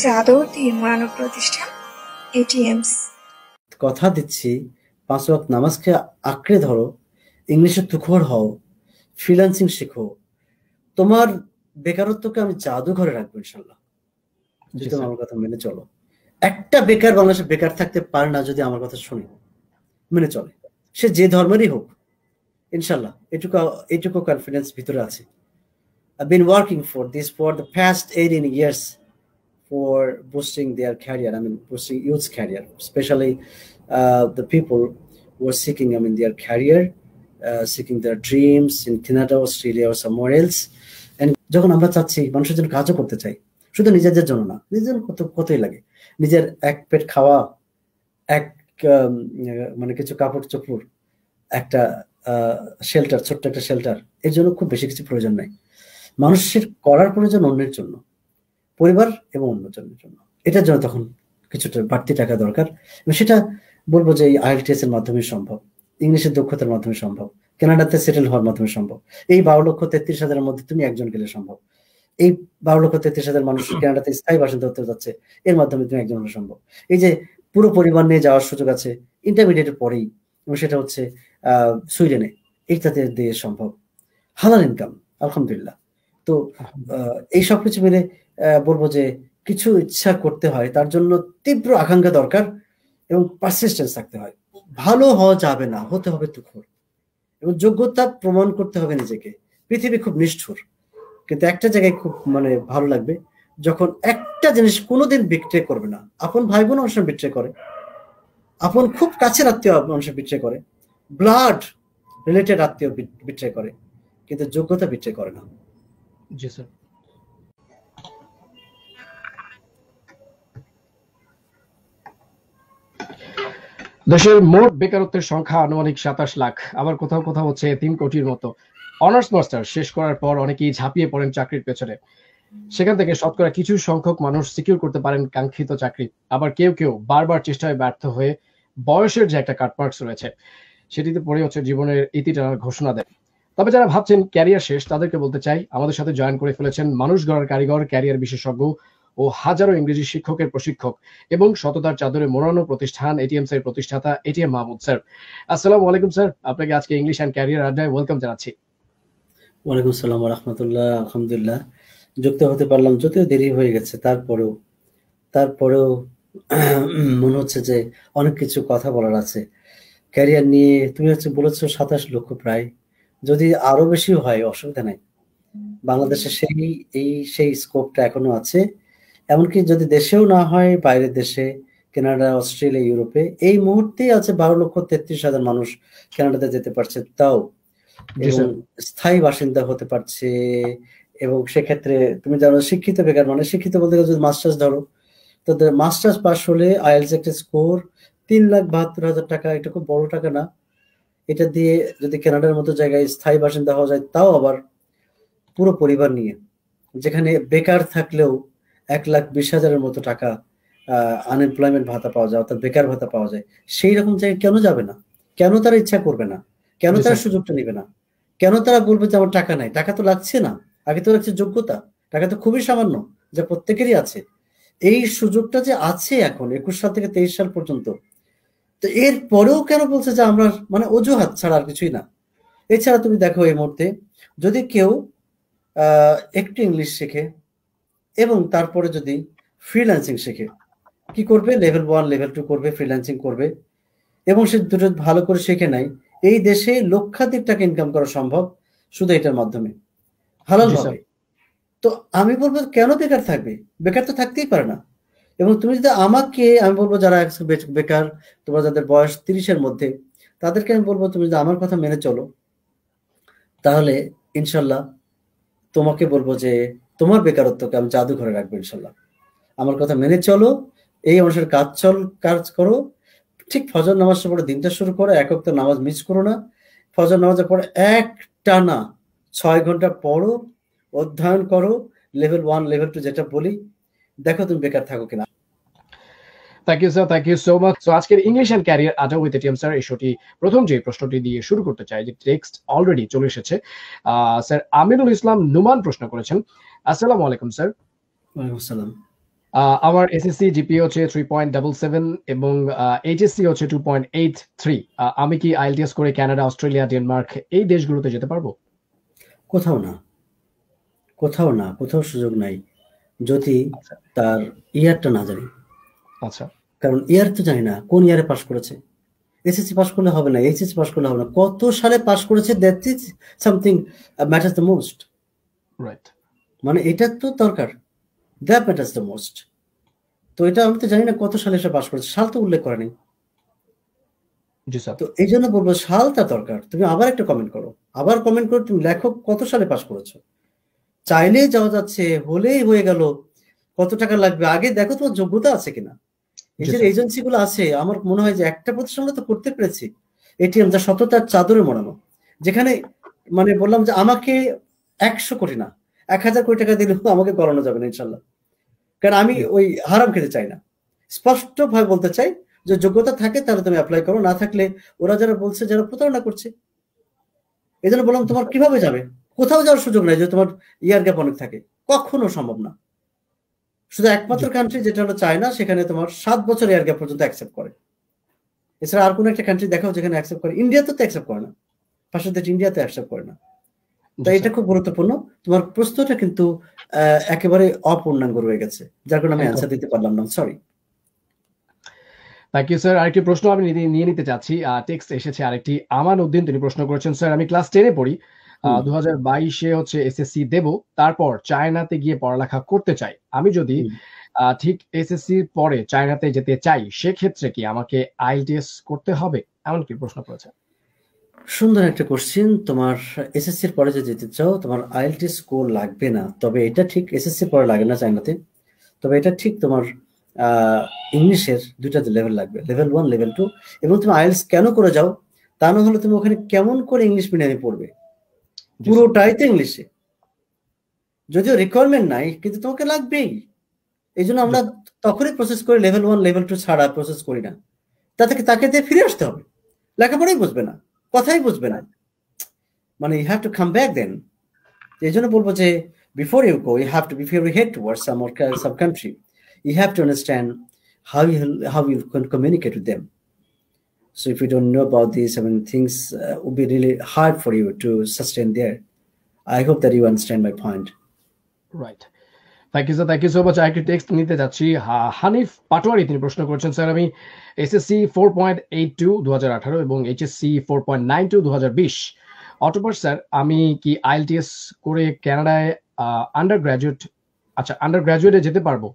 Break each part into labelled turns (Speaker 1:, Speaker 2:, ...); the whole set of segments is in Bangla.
Speaker 1: চাদর দিয়ে মোড়ানো প্রতিষ্ঠান এটিএমস
Speaker 2: কথা দিচ্ছি পাঁচ ওয়াক্ত নামাজকে আঁকড়ে ধরো ইংলিশে তুখর হও ফ্রিল্যান্সিং শেখো তোমার বেকারত্বকে আমি জাদুঘরে রাখবো ইনশাল্লাহ যদি আমার কথা মেনে চলো একটা বেকার বাংলাদেশে বেকার থাকতে পারে না যদি আমার কথা শুনে মেনে চলে সে যে ধর্মেরই হোক ইনশাল্লাহ এটুকু এটুকু কনফিডেন্স ভিতরে আছে I been working for this for the first eight in years for boosting their career. I mean, boosting youth's career, especially uh, the people who are seeking, I mean, their career, uh, seeking their dreams in Canada, Australia, or somewhere else. And যখন আমরা চাচ্ছি মানুষের জন্য কাজও করতে চাই শুধু নিজেদের জন্য না নিজের কত কতই লাগে নিজের এক পেট খাওয়া এক মানে কিছু কাপড় চোপড় একটা শেল্টার ছোট্ট একটা শেল্টার এর জন্য খুব বেশি কিছু প্রয়োজন নাই মানুষের করার প্রয়োজন অন্যের জন্য পরিবার এবং অন্যজনের জন্য এটার জন্য তখন কিছুটা বাড়তি টাকা দরকার সেটা বলবো যে এই আইএলটিএস এর মাধ্যমে সম্ভব ইংলিশের দক্ষতার মাধ্যমে সম্ভব কেনাডাতে সেটেল হওয়ার মাধ্যমে সম্ভব এই বারো লক্ষ তেত্রিশ হাজারের মধ্যে তুমি একজন গেলে সম্ভব এই বারো লক্ষ তেত্রিশ হাজার মানুষ কেনাডাতে স্থায়ী বাসিন্দা হতে যাচ্ছে এর মাধ্যমে তুমি একজন হলে সম্ভব এই যে পুরো পরিবার নিয়ে যাওয়ার সুযোগ আছে ইন্টারমিডিয়েটের পরেই এবং সেটা হচ্ছে সুইডেনে এইটাতে দিয়ে সম্ভব হালাল ইনকাম আলহামদুলিল্লাহ তো এই সব কিছু মিলে বলবো যে কিছু ইচ্ছা করতে হয় তার জন্য তীব্র আকাঙ্ক্ষা দরকার এবং পারসিস্টেন্স থাকতে হয় ভালো হওয়া যাবে না হতে হবে তুখর এবং যোগ্যতা প্রমাণ করতে হবে নিজেকে পৃথিবী খুব নিষ্ঠুর কিন্তু একটা জায়গায় খুব মানে ভালো লাগবে যখন একটা জিনিস কোনোদিন বিক্রে করবে না আপন ভাই বোন অনুষ্ঠান বিক্রে করে আপন খুব কাছের আত্মীয় মানুষের বিক্রে করে ব্লাড রিলেটেড আত্মীয় বিক্রে করে কিন্তু যোগ্যতা বিক্রে করে না
Speaker 1: জি স্যার দেশের মোট বেকারত্বের সংখ্যা আনুমানিক সাতাশ লাখ আবার কোথাও কোথাও হচ্ছে তিন কোটির মতো অনার্স মাস্টার শেষ করার পর অনেকেই ঝাঁপিয়ে পড়েন চাকরির পেছনে সেখান থেকে শতকরা কিছু সংখ্যক মানুষ সিকিউর করতে পারেন কাঙ্ক্ষিত চাকরি আবার কেউ কেউ বারবার চেষ্টায় ব্যর্থ হয়ে বয়সের যে একটা কাটমার্কস রয়েছে সেটিতে পরে হচ্ছে জীবনের ইতি টানার ঘোষণা দেয় তবে যারা ভাবছেন ক্যারিয়ার শেষ তাদেরকে বলতে চাই আমাদের সাথে জয়েন করে ফেলেছেন মানুষ গড়ার কারিগর ক্যারিয়ার বিশেষজ্ঞ ও হাজারো ইংরেজি শিক্ষকের প্রশিক্ষক এবং সততার চাদরে মোড়ানো প্রতিষ্ঠান এটিএম স্যার প্রতিষ্ঠাতা এটিএম মাহমুদ স্যার আসসালামু আলাইকুম স্যার আপনাকে আজকে ইংলিশ অ্যান্ড ক্যারিয়ার আড্ডায় ওয়েলকাম জানাচ্ছি
Speaker 2: ওয়ালাইকুম আসসালাম রহমতুল্লাহ আলহামদুলিল্লাহ যুক্ত হতে পারলাম যদিও দেরি হয়ে গেছে তারপরেও তারপরেও মনে হচ্ছে যে অনেক কিছু কথা বলার আছে ক্যারিয়ার নিয়ে তুমি হচ্ছে বলেছো সাতাশ লক্ষ প্রায় যদি আরো বেশি হয় অসুবিধা নাই বাংলাদেশে সেই এই সেই স্কোপটা এখনো আছে এমনকি যদি দেশেও না হয় বাইরের দেশে কেনাডা অস্ট্রেলিয়া ইউরোপে এই মুহূর্তেই আছে বারো লক্ষ তেত্রিশ হাজার মানুষ কেনাডাতে যেতে পারছে তাও স্থায়ী বাসিন্দা হতে পারছে এবং সেক্ষেত্রে তুমি জানো শিক্ষিত বেকার মানে শিক্ষিত বলতে গেলে যদি মাস্টার্স ধরো তাদের মাস্টার্স পাশ হলে আইএলস একটা স্কোর তিন লাখ বাহাত্তর হাজার টাকা এটা খুব বড় টাকা না এটা দিয়ে যদি কেনাডার মতো জায়গায় স্থায়ী বাসিন্দা হওয়া যায় তাও আবার পুরো পরিবার নিয়ে যেখানে বেকার থাকলেও এক লাখ বিশ হাজারের মতো টাকা আনএমপ্লয়মেন্ট ভাতা পাওয়া যায় অর্থাৎ বেকার ভাতা পাওয়া যায় সেই রকম জায়গায় কেন যাবে না কেন তারা ইচ্ছা করবে না কেন তারা সুযোগটা নেবে না কেন তারা বলবে যে আমার টাকা নাই টাকা তো লাগছে না আগে তো লাগছে যোগ্যতা টাকা তো খুবই সামান্য যা প্রত্যেকেরই আছে এই সুযোগটা যে আছে এখন একুশ সাল থেকে তেইশ সাল পর্যন্ত তো এর পরেও কেন বলছে যে আমরা মানে অজুহাত ছাড়া আর কিছুই না এছাড়া তুমি দেখো এই মুহূর্তে যদি কেউ একটু ইংলিশ শেখে এবং তারপরে যদি ফ্রিল্যান্সিং শেখে কি করবে লেভেল ওয়ান লেভেল টু করবে ফ্রিল্যান্সিং করবে এবং সে দুটো ভালো করে শেখে নাই এই দেশে লক্ষাধিক টাকা ইনকাম করা সম্ভব শুধু এটার মাধ্যমে হালাল হবে তো আমি বলবো কেন বেকার থাকবে বেকার তো থাকতেই পারে না এবং তুমি যদি আমাকে আমি বলবো যারা বেকার তোমরা যাদের বয়স তিরিশের মধ্যে তাদেরকে আমি বলবো তুমি যদি আমার কথা মেনে চলো তাহলে ইনশাল্লাহ তোমাকে বলবো যে তোমার বেকারত্বকে আমি জাদুঘরে রাখবো ইনশাল্লাহ আমার কথা মেনে চলো এই মানুষের কাজ চল কাজ করো ঠিক ফজর নামাজটা পরে দিনটা শুরু করো এক তো নামাজ মিস করো না ফজর নামাজের পরে এক টানা ছয় ঘন্টা পড়ো অধ্যয়ন করো লেভেল ওয়ান লেভেল টু যেটা বলি দেখো তুমি বেকার থাকো কিনা thank you sir thank you so much আজকের English
Speaker 1: and career with ATM sir এই শোটি প্রথম যে প্রশ্নটি দিয়ে শুরু করতে চাই যে টেক্সট অলরেডি চলে এসেছে স্যার আমিরুল ইসলাম নুমান প্রশ্ন করেছেন আসসালামু আলাইকুম স্যার আসসালাম আমার এসএসসি জিপি হচ্ছে থ্রি পয়েন্ট ডাবল সেভেন এবং এইচএসসি হচ্ছে টু পয়েন্ট এইট থ্রি আমি কি আইএলটিএস করে কানাডা অস্ট্রেলিয়া ডেনমার্ক এই দেশগুলোতে যেতে পারবো
Speaker 2: কোথাও না কোথাও না কোথাও সুযোগ নাই যদি আচ্ছা। তার ইয়ারটা না জানি আচ্ছা কারণ ইয়ার তো জানি না কোন ইয়ারে পাশ করেছে এসএসসি পাশ করলে হবে না এইচএসসি পাশ করলে হবে না কত সালে পাশ করেছে that is something matters the most right মানে এটা তো দরকার দ্যাট ম্যাটার্স দ্য মোস্ট তো এটা আমি তো জানি না কত সালে এসে পাস করেছে সাল তো উল্লেখ করেনি তো এই জন্য বলবো সালটা দরকার তুমি আবার একটা কমেন্ট করো আবার কমেন্ট করো তুমি লেখক কত সালে পাস করেছো চাইলে যাওয়া যাচ্ছে হলেই হয়ে গেল কত টাকা লাগবে আগে দেখো তোমার যোগ্যতা আছে কিনা নিজের এজেন্সি গুলো আছে আমার মনে হয় যে একটা প্রতিষ্ঠান তো করতে পেরেছি এটিএম যা সততার চাদরে মরানো যেখানে মানে বললাম যে আমাকে একশো কোটি না এক হাজার কোটি টাকা দিলেও আমাকে করানো যাবে না ইনশাল্লাহ কারণ আমি ওই হারাম খেতে চাই না স্পষ্টভাবে বলতে চাই যে যোগ্যতা থাকে তাহলে তুমি অ্যাপ্লাই করো না থাকলে ওরা যারা বলছে যারা প্রতারণা করছে এই জন্য বললাম তোমার কিভাবে যাবে কোথাও যাওয়ার সুযোগ নাই যে তোমার ইয়ার গ্যাপ অনেক থাকে কখনো সম্ভব না শুধু একমাত্র কান্ট্রি যেটা হলো চায়না সেখানে তোমার সাত বছর এয়ার গ্যাপ পর্যন্ত অ্যাকসেপ্ট করে এছাড়া আর কোনো একটা কান্ট্রি দেখাও যেখানে অ্যাকসেপ্ট করে ইন্ডিয়াতে তো অ্যাকসেপ্ট করে না ফার্স্ট ইন্ডিয়াতে অ্যাকসেপ্ট করে তাই এটা খুব গুরুত্বপূর্ণ তোমার প্রশ্নটা কিন্তু একেবারে অপূর্ণাঙ্গ রয়ে গেছে যার কারণে আমি অ্যান্সার দিতে পারলাম না সরি
Speaker 1: থ্যাংক ইউ স্যার আরেকটি প্রশ্ন আমি নিয়ে নিতে চাচ্ছি টেক্সট এসেছে আরেকটি আমান উদ্দিন তিনি প্রশ্ন করেছেন স্যার আমি ক্লাস টেনে পড়ি দু হাজার বাইশে হচ্ছে এসএসসি দেব তারপর চায়নাতে গিয়ে পড়ালেখা করতে চাই আমি যদি ঠিক এসএসসি পরে চায়নাতে যেতে চাই সেক্ষেত্রে কি আমাকে আইটিএস করতে হবে এমনকি প্রশ্ন করেছেন
Speaker 2: সুন্দর একটা কোশ্চিন তোমার এসএসসি এর পরে যদি যেতে চাও তোমার আইএলটি স্কোর লাগবে না তবে এটা ঠিক এসএসসি পরে লাগে না চাইনাতে তবে এটা ঠিক তোমার ইংলিশের দুইটা লেভেল লাগবে লেভেল ওয়ান লেভেল টু এবং তুমি আইএলস কেন করে যাও তা না হলে তুমি ওখানে কেমন করে ইংলিশ মিডিয়ামে পড়বে পুরোটাই তো ইংলিশে যদিও রিকোয়ারমেন্ট নাই কিন্তু তোমাকে লাগবেই এই জন্য আমরা তখনই প্রসেস করি লেভেল ওয়ান লেভেল টু ছাড়া প্রসেস করি না তা থেকে তাকে দিয়ে ফিরে আসতে হবে লেখাপড়াই বুঝবে না কথাই বুঝবে না মানে you have to come back then এই জন্য বলবো যে before you go, you have to, before you head towards some, or, some country, you have to understand how you, how you can communicate with them. So if you don't know about these I mean, things uh, will be really hard for you to sustain there. I hope that you understand my point.
Speaker 1: Right. Thank you sir thank you so much আরেকটি টেক্সট নিতে চাচ্ছি হানিফ পাটোয়ারি তিনি প্রশ্ন করেছেন স্যার আমি SSC four point eight two দু হাজার আঠারো এবং HSC four point nine two দু হাজার বিশ অটোপার স্যার আমি কি আইএলটিএস করে কানাডায় আন্ডার গ্র্যাজুয়েট আচ্ছা আন্ডার গ্র্যাজুয়েটে যেতে পারবো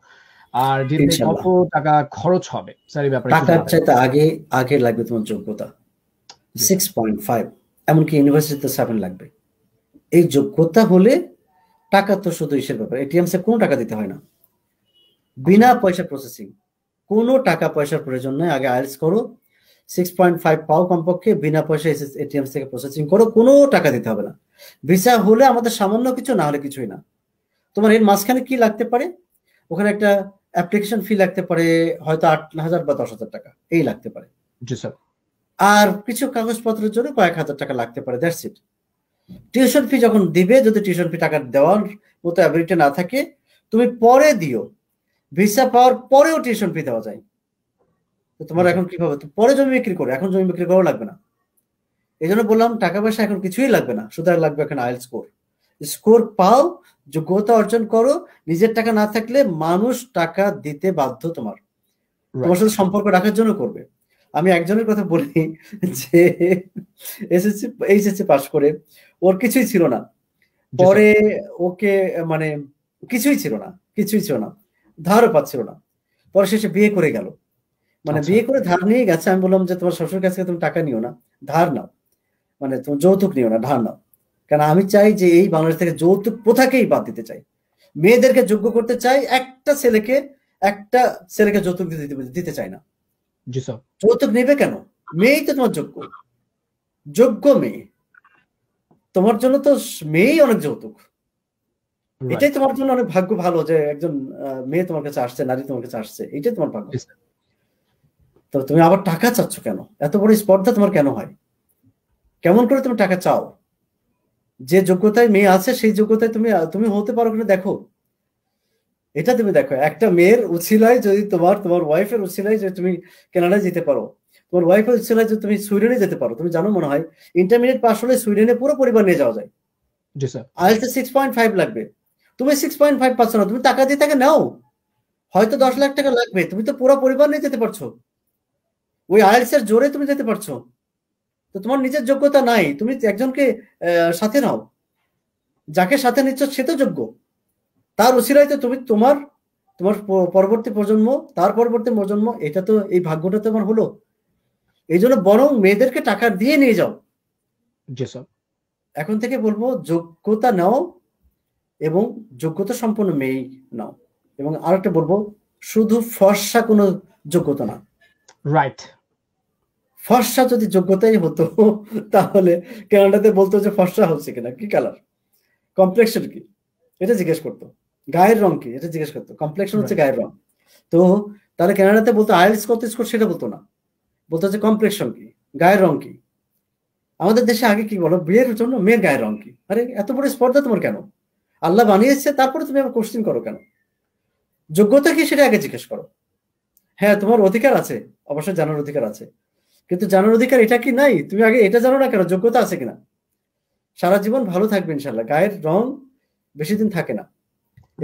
Speaker 2: আর যেতে কত
Speaker 1: টাকা খরচ হবে স্যার এই ব্যাপারে টাকার
Speaker 2: চাইতে আগে আগে লাগবে তোমার যোগ্যতা সিক্স পয়েন্ট ফাইভ এমনকি ইউনিভার্সিটিতে সেভেন লাগবে এই যোগ্যতা হলে টাকা তো শুধু ইসের ব্যাপার এটিএম সে কোনো টাকা দিতে হয় না বিনা পয়সা প্রসেসিং কোনো টাকা পয়সার প্রয়োজন নেই আগে আইলস করো সিক্স পয়েন্ট ফাইভ পাও কমপক্ষে বিনা পয়সা এটিএম থেকে প্রসেসিং করো কোনো টাকা দিতে হবে না ভিসা হলে আমাদের সামান্য কিছু না হলে কিছুই না তোমার এর মাঝখানে কি লাগতে পারে ওখানে একটা অ্যাপ্লিকেশন ফি লাগতে পারে হয়তো আট হাজার বা দশ হাজার টাকা এই লাগতে পারে জি স্যার আর কিছু কাগজপত্রের জন্য কয়েক হাজার টাকা লাগতে পারে দ্যাটস ইট টিউশন ফি যখন দিবে যদি টিউশন ফি টাকা দেওয়ার মতো অ্যাবিলিটি না থাকে তুমি পরে দিও ভিসা পাওয়ার পরেও টিউশন ফি দেওয়া যায় তো তোমার আচ্ছা। এখন কি হবে পরে জমি বিক্রি করো এখন জমি বিক্রি করাও লাগবে না এই জন্য বললাম টাকা পয়সা এখন কিছুই লাগবে না সুতরাং লাগবে এখন আইল স্কোর স্কোর পাও যোগ্যতা অর্জন করো নিজের টাকা না থাকলে মানুষ টাকা দিতে বাধ্য তোমার তোমার সাথে সম্পর্ক রাখার জন্য করবে আমি একজনের কথা বলি যে এসএসসি এইচএসসি পাস করে ওর কিছুই ছিল না পরে ওকে মানে কিছুই ছিল না কিছুই ছিল না ধারও পাচ্ছিল না পরে শেষে বিয়ে করে গেল মানে আচ্ছা। বিয়ে করে ধার নিয়ে গেছে আমি বললাম যে তোমার শ্বশুর কাছে তুমি টাকা নিও না ধার নাও মানে তুমি যৌতুক নিও না ধার নাও কেন আমি চাই যে এই বাংলাদেশ থেকে যৌতুক প্রথাকেই বাদ দিতে চাই মেয়েদেরকে যোগ্য করতে চাই একটা ছেলেকে একটা ছেলেকে যৌতুক দিতে চাই না যৌতুক নেবে কেন মেয়েই তো তোমার যোগ্য যোগ্য মেয়ে তোমার জন্য তো মেয়েই অনেক যৌতুক এটাই তোমার জন্য অনেক ভাগ্য ভালো যে একজন মেয়ে তোমার কাছে আসছে নারী তোমার কাছে আসছে এটাই তোমার ভাগ্য তো তুমি আবার টাকা চাচ্ছ কেন এত বড় স্পর্ধা তোমার কেন হয় কেমন করে তুমি টাকা চাও যে যোগ্যতায় মেয়ে আছে সেই যোগ্যতায় তুমি তুমি হতে পারো কিনা দেখো এটা তুমি দেখো একটা মেয়ের উছিলায় যদি তোমার তোমার ওয়াইফের উছিলায় যদি তুমি কানাডায় যেতে পারো তোমার ওয়াইফের উছিলায় যদি তুমি সুইডেনে যেতে পারো তুমি জানো মনে হয় ইন্টারমিডিয়েট পাস হলে সুইডেনে পুরো পরিবার নিয়ে যাওয়া যায় আইএলসে সিক্স পয়েন্ট ফাইভ লাগবে তুমি সিক্স পয়েন্ট ফাইভ পাচ্ছ না তুমি টাকা দিয়ে তাকে নাও হয়তো দশ লাখ টাকা লাগবে তুমি তো পুরো পরিবার নিয়ে যেতে পারছো ওই আইএলস এর জোরে তুমি যেতে পারছো তো তোমার নিজের যোগ্যতা নাই তুমি একজনকে সাথে নাও যাকে সাথে নিচ্ছ সে তো যোগ্য তার উচিরাইতে তুমি তোমার তোমার পরবর্তী প্রজন্ম তার পরবর্তী প্রজন্ম এটা তো এই ভাগ্যটা তোমার হলো এই জন্য বরং মেয়েদেরকে টাকা দিয়ে নিয়ে যাও এখন থেকে বলবো যোগ্যতা নাও এবং যোগ্যতা সম্পন্ন মেয়ে নাও এবং আর একটা বলবো শুধু ফর্সা কোনো যোগ্যতা না রাইট ফর্সা যদি যোগ্যতাই হতো তাহলে কানাডাতে বলতো যে ফর্সা হচ্ছে কিনা কি কালার কমপ্লেক্সন কি এটা জিজ্ঞেস করতো গায়ের রং কি এটা জিজ্ঞেস করতো কমপ্লেকশন হচ্ছে গায়ের রং তো তারা ক্যানাডাতে বলতো আইএলস কত স্কোর সেটা বলতো না বলতো হচ্ছে কমপ্লেকশন কি গায়ের রং কি আমাদের দেশে আগে কি বলো বিয়ের জন্য মেয়ের গায়ের রং কি আরে এত বড় স্পর্ধা তোমার কেন আল্লাহ বানিয়েছে তারপরে তুমি আমার কোশ্চিন করো কেন যোগ্যতা কি সেটা আগে জিজ্ঞেস করো হ্যাঁ তোমার অধিকার আছে অবশ্যই জানার অধিকার আছে কিন্তু জানার অধিকার এটা কি নাই তুমি আগে এটা জানো না কেন যোগ্যতা আছে কিনা সারা জীবন ভালো থাকবে ইনশাল্লাহ গায়ের রং বেশি দিন থাকে না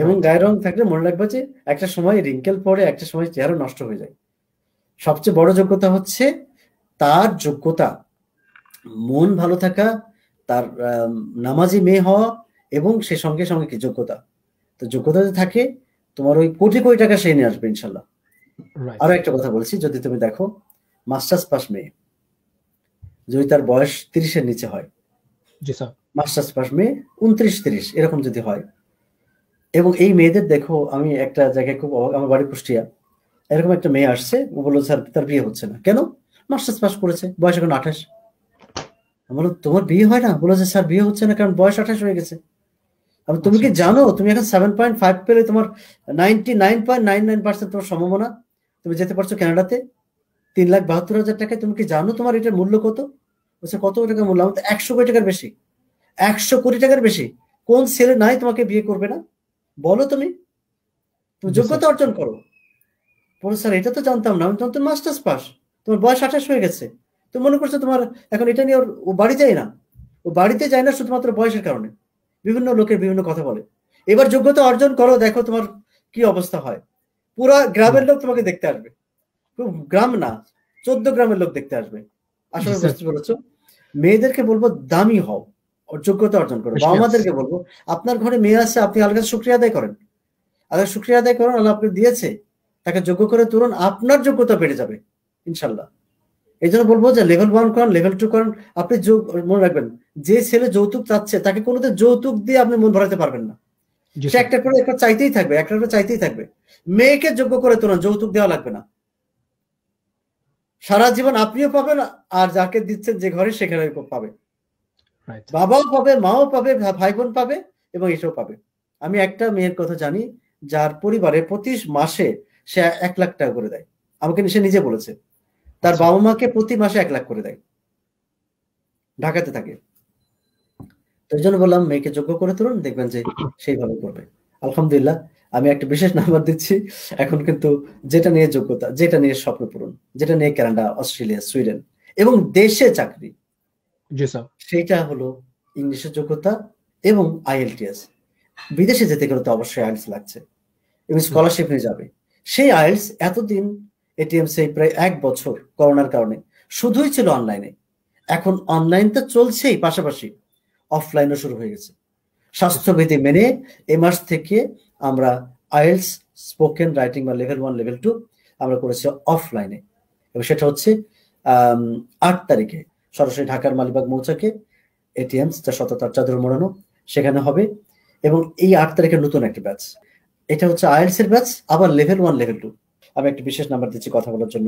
Speaker 2: এবং গায়ের রং থাকলে মনে রাখবো যে একটা সময় রিঙ্কেল পরে একটা সময় চেহারা নষ্ট হয়ে যায় সবচেয়ে বড় যোগ্যতা হচ্ছে তার যোগ্যতা মন ভালো থাকা তার নামাজি মেয়ে হওয়া এবং সে সঙ্গে সঙ্গে কি যোগ্যতা তো যোগ্যতা যদি থাকে তোমার ওই কোটি কোটি টাকা সে নিয়ে আসবে ইনশাল্লাহ আরো একটা কথা বলছি যদি তুমি দেখো মাস্টার্স পাস মেয়ে যদি তার বয়স তিরিশের নিচে হয় মাস্টার্স পাস মেয়ে উনত্রিশ তিরিশ এরকম যদি হয় এবং এই মেয়েদের দেখো আমি একটা জায়গায় খুব আমার বাড়ি কুষ্টিয়া এরকম একটা মেয়ে আসছে ও বললো স্যার তার বিয়ে হচ্ছে না কেন মাস্টার্স পাস করেছে বয়স এখন আঠাশ বলো তোমার বিয়ে হয় না বলেছে স্যার বিয়ে হচ্ছে না কারণ বয়স আঠাশ হয়ে গেছে আমি তুমি কি আচ্ছা, আচ্ছা। জানো তুমি এখন সেভেন পয়েন্ট ফাইভ পেলে তোমার ninety nine point nine nine percent তোমার সম্ভাবনা তুমি যেতে পারছো কানাডাতে তিন লাখ বাহাত্তর হাজার টাকায় তুমি কি জানো তোমার এটার মূল্য কত বলছে কত টাকা মূল্য আমার তো একশো কোটি টাকার বেশি একশো কোটি টাকার বেশি কোন ছেলে নাই তোমাকে বিয়ে করবে না বলো তুমি তুমি যোগ্যতা অর্জন করো বলো স্যার এটা তো জানতাম না আমি তোমার তো মাস্টার্স পাস তোমার বয়স আঠাশ হয়ে গেছে তুমি মনে করছো তোমার এখন এটা নিয়ে ও বাড়ি যায় না ও বাড়িতে যায় না শুধুমাত্র বয়সের কারণে বিভিন্ন লোকের বিভিন্ন কথা বলে এবার যোগ্যতা অর্জন করো দেখো তোমার কি অবস্থা হয় পুরা গ্রামের লোক তোমাকে দেখতে আসবে গ্রাম না চোদ্দ গ্রামের লোক দেখতে আসবে আসলে বুঝতে মেয়েদেরকে বলবো দামি হও যোগ্যতা অর্জন করে বাবা মাদেরকে বলবো আপনার ঘরে মেয়ে আছে আপনি আল্লাহ কাছে শুক্রিয়া আদায় করেন আল্লাহ শুক্রিয়া আদায় করেন আল্লাহ আপনি দিয়েছে তাকে যোগ্য করে তুলুন আপনার যোগ্যতা বেড়ে যাবে ইনশাল্লাহ এই জন্য বলবো যে লেভেল ওয়ান করেন লেভেল টু করেন আপনি মনে রাখবেন যে ছেলে যৌতুক চাচ্ছে তাকে কোনোদিন যৌতুক দিয়ে আপনি মন ভরাতে পারবেন না সে একটা করে একটা চাইতেই থাকবে একটা করে চাইতেই থাকবে মেয়েকে যোগ্য করে তোলেন যৌতুক দেওয়া লাগবে না সারা জীবন আপনিও পাবেন আর যাকে দিচ্ছেন যে ঘরে সেখানে পাবে বাবাও পাবে মাও পাবে ভাই বোন পাবে এবং এসব পাবে আমি একটা মেয়ের কথা জানি যার পরিবারে প্রতি মাসে সে এক লাখ টাকা করে দেয় আমাকে সে নিজে বলেছে তার আচ্ছা। বাবা মাকে প্রতি মাসে এক লাখ করে দেয় ঢাকাতে থাকে তো এই জন্য বললাম মেয়েকে যোগ্য করে তুলুন দেখবেন যে সেইভাবে করবে আলহামদুলিল্লাহ আমি একটা বিশেষ নাম্বার দিচ্ছি এখন কিন্তু যেটা নিয়ে যোগ্যতা যেটা নিয়ে স্বপ্ন পূরণ যেটা নিয়ে ক্যানাডা অস্ট্রেলিয়া সুইডেন এবং দেশে চাকরি সেইটা হলো ইংলিশের যোগ্যতা এবং আইএলটিএস বিদেশে যেতে গেলে তো অবশ্যই আইএলস লাগছে এবং স্কলারশিপ নিয়ে যাবে সেই আইএলস এতদিন এটিএম সেই প্রায় এক বছর করোনার কারণে শুধুই ছিল অনলাইনে এখন অনলাইন তো চলছেই পাশাপাশি অফলাইনও শুরু হয়ে গেছে স্বাস্থ্যবিধি মেনে এ মাস থেকে আমরা আইএলস স্পোকেন রাইটিং বা লেভেল ওয়ান লেভেল টু আমরা করেছি অফলাইনে এবং সেটা হচ্ছে আট তারিখে সরাসরি ঢাকার মালিবাগ মৌচাকে এটিএম সততার চাদর মোড়ানো সেখানে হবে এবং এই আট তারিখের নতুন একটা ব্যাচ এটা হচ্ছে আইএলস এর ব্যাচ আবার লেভেল ওয়ান লেভেল টু আমি একটা বিশেষ নাম্বার দিচ্ছি কথা বলার জন্য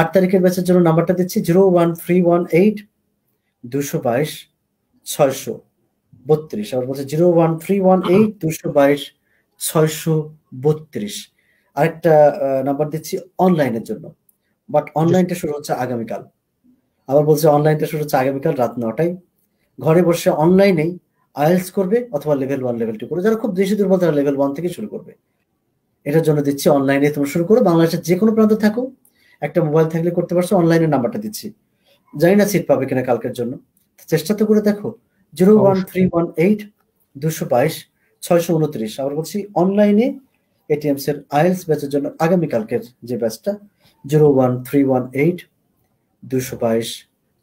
Speaker 2: আট তারিখের ব্যাচের জন্য নাম্বারটা দিচ্ছি zero one three one eight দুশো বাইশ ছয়শো বত্রিশ আবার বলছে zero one three one eight দুশো বাইশ ছয়শো বত্রিশ আরেকটা নাম্বার দিচ্ছি অনলাইনের জন্য বাট অনলাইনটা শুরু হচ্ছে আগামীকাল আবার বলছে অনলাইনটা শুরু হচ্ছে আগামীকাল রাত নটায় ঘরে বসে অনলাইনেই আয়েলস করবে অথবা লেভেল ওয়ান লেভেল টু করবে যারা খুব বেশি দুর্বল তারা লেভেল ওয়ান থেকে শুরু করবে এটার জন্য দিচ্ছি অনলাইনে তুমি শুরু করো বাংলাদেশের যে কোনো প্রান্তে থাকো একটা মোবাইল থাকলে করতে পারছো অনলাইনে নাম্বারটা দিচ্ছি জানি না সিট পাবে কিনা কালকের জন্য চেষ্টা তো করে দেখো zero one three one eight দুশো বাইশ ছয়শো উনত্রিশ আবার বলছি অনলাইনে এটিএমস এর ব্যাচের জন্য আগামীকালকের যে ব্যাচটা zero one three one eight দুশো বাইশ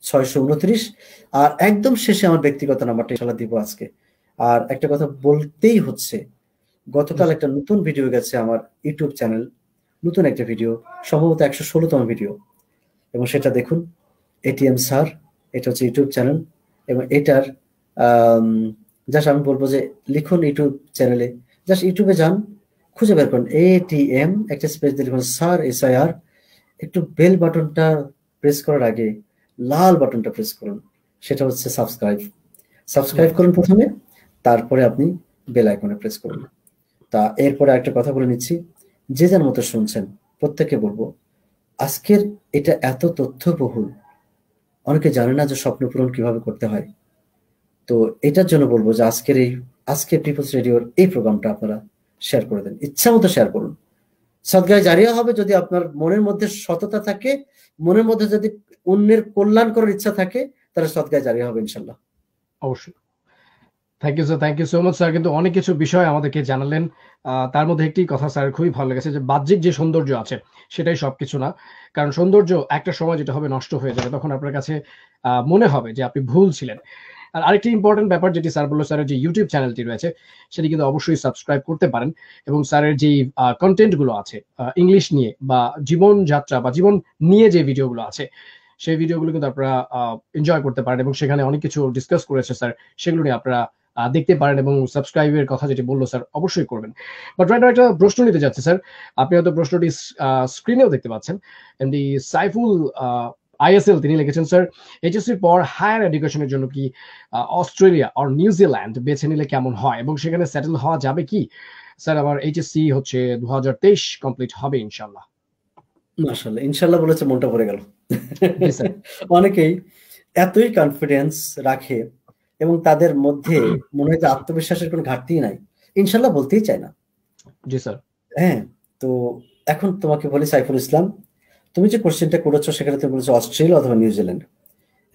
Speaker 2: ছয়শো উনত্রিশ আর একদম শেষে আমার ব্যক্তিগত নাম্বারটা ইনশাল্লাহ দিব আজকে আর একটা কথা বলতেই হচ্ছে গতকাল একটা নতুন ভিডিও গেছে আমার ইউটিউব চ্যানেল নতুন একটা ভিডিও সম্ভবত একশো ষোলোতম ভিডিও এবং সেটা দেখুন এটিএম স্যার এটা হচ্ছে ইউটিউব চ্যানেল এবং এটার জাস্ট আমি বলবো যে লিখুন ইউটিউব চ্যানেলে জাস্ট ইউটিউবে যান খুঁজে বের করুন এটিএম একটা স্পেস দিয়ে লিখুন স্যার এস আই আর একটু বেল বাটনটা প্রেস করার আগে লাল বাটনটা প্রেস করুন সেটা হচ্ছে সাবস্ক্রাইব সাবস্ক্রাইব করুন প্রথমে তারপরে আপনি বেল আইকনে প্রেস করুন তা এরপরে একটা কথা বলে নিচ্ছি যে যার মতো শুনছেন প্রত্যেকে বলবো আজকের এটা এত তথ্যবহুল অনেকে জানে না যে স্বপ্ন পূরণ কিভাবে করতে হয় তো এটার জন্য বলবো যে আজকের এই আজকে পিপলস রেডিওর এই প্রোগ্রামটা আপনারা শেয়ার করে দেন ইচ্ছা মতো শেয়ার করুন সদগায় জারিয়া হবে যদি আপনার মনের মধ্যে সততা থাকে মনের মধ্যে যদি অন্যের কল্যাণ করার ইচ্ছা থাকে তাহলে সদগায় জারিয়া হবে ইনশাল্লাহ অবশ্যই thank
Speaker 1: you sir thank you so much sir কিন্তু অনেক কিছু বিষয় আমাদেরকে জানালেন তার মধ্যে একটি কথা স্যার খুবই ভালো লেগেছে যে বাহ্যিক যে সৌন্দর্য আছে সেটাই সবকিছু না কারণ সৌন্দর্য একটা সময় যেটা হবে নষ্ট হয়ে যাবে তখন আপনার কাছে মনে হবে যে আপনি ভুল ছিলেন আর আরেকটি ইম্পর্টেন্ট ব্যাপার যেটি স্যার বললো স্যারের যে ইউটিউব চ্যানেলটি রয়েছে সেটি কিন্তু অবশ্যই সাবস্ক্রাইব করতে পারেন এবং স্যারের যে কন্টেন্টগুলো আছে ইংলিশ নিয়ে বা জীবনযাত্রা বা জীবন নিয়ে যে ভিডিওগুলো আছে সেই ভিডিওগুলো কিন্তু আপনারা এনজয় করতে পারেন এবং সেখানে অনেক কিছু ডিসকাস করেছে স্যার সেগুলো নিয়ে আপনারা দেখতে পারেন এবং সাবস্ক্রাইবের কথা যেটি বললো স্যার অবশ্যই করবেন বাট রাইট একটা প্রশ্ন নিতে যাচ্ছে স্যার আপনি হয়তো প্রশ্নটি স্ক্রিনেও দেখতে পাচ্ছেন এমডি সাইফুল আইএসএল তিনি লিখেছেন স্যার এইচএসসির পর হায়ার এডুকেশনের জন্য কি অস্ট্রেলিয়া অর নিউজিল্যান্ড বেছে নিলে কেমন হয় এবং সেখানে সেটেল হওয়া যাবে কি স্যার আমার এইচএসসি হচ্ছে দু
Speaker 2: কমপ্লিট হবে ইনশাল্লাহ ইনশাল্লাহ বলেছে মনটা গেল অনেকেই এতই কনফিডেন্স রাখে এবং তাদের মধ্যে মনে হয় আত্মবিশ্বাসের কোনো ঘাটতি নাই ইনশাল্লাহ বলতেই চায় না জি স্যার হ্যাঁ তো এখন তোমাকে বলি সাইফুল ইসলাম তুমি যে কোশ্চেনটা করেছো সেখানে তুমি বলেছো অস্ট্রেলিয়া অথবা নিউজিল্যান্ড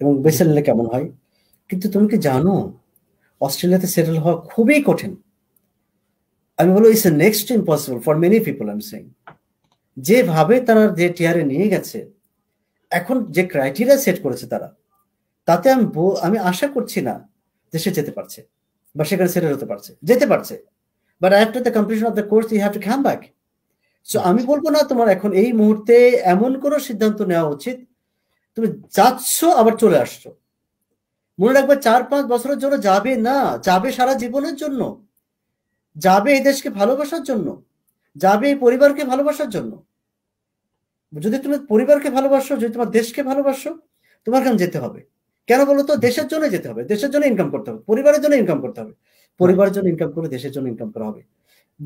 Speaker 2: এবং বেছে নিলে কেমন হয় কিন্তু তুমি কি জানো অস্ট্রেলিয়াতে সেটেল হওয়া খুবই কঠিন আমি বলবো it's next impossible for many people আমি সেইং যেভাবে তারা যে টিয়ারে নিয়ে গেছে এখন যে ক্রাইটেরিয়া সেট করেছে তারা তাতে আমি আমি আশা করছি না যে সে যেতে পারছে বা সেখানে সেটেল হতে পারছে যেতে পারছে but after the completion of the course you have to come back আমি বলবো না তোমার এখন এই মুহূর্তে এমন কোনো সিদ্ধান্ত নেওয়া উচিত তুমি যাচ্ছ আবার চলে আসছো মনে রাখবে চার পাঁচ বছরের জন্য যাবে না যাবে সারা জীবনের জন্য যাবে এই দেশকে ভালোবাসার জন্য যাবে এই পরিবারকে ভালোবাসার জন্য যদি তুমি পরিবারকে ভালোবাসো যদি তোমার দেশকে ভালোবাসো তোমার কেন যেতে হবে কেন বলো তো দেশের জন্য যেতে হবে দেশের জন্য ইনকাম করতে হবে পরিবারের জন্য ইনকাম করতে হবে পরিবারের জন্য ইনকাম করে দেশের জন্য ইনকাম করা হবে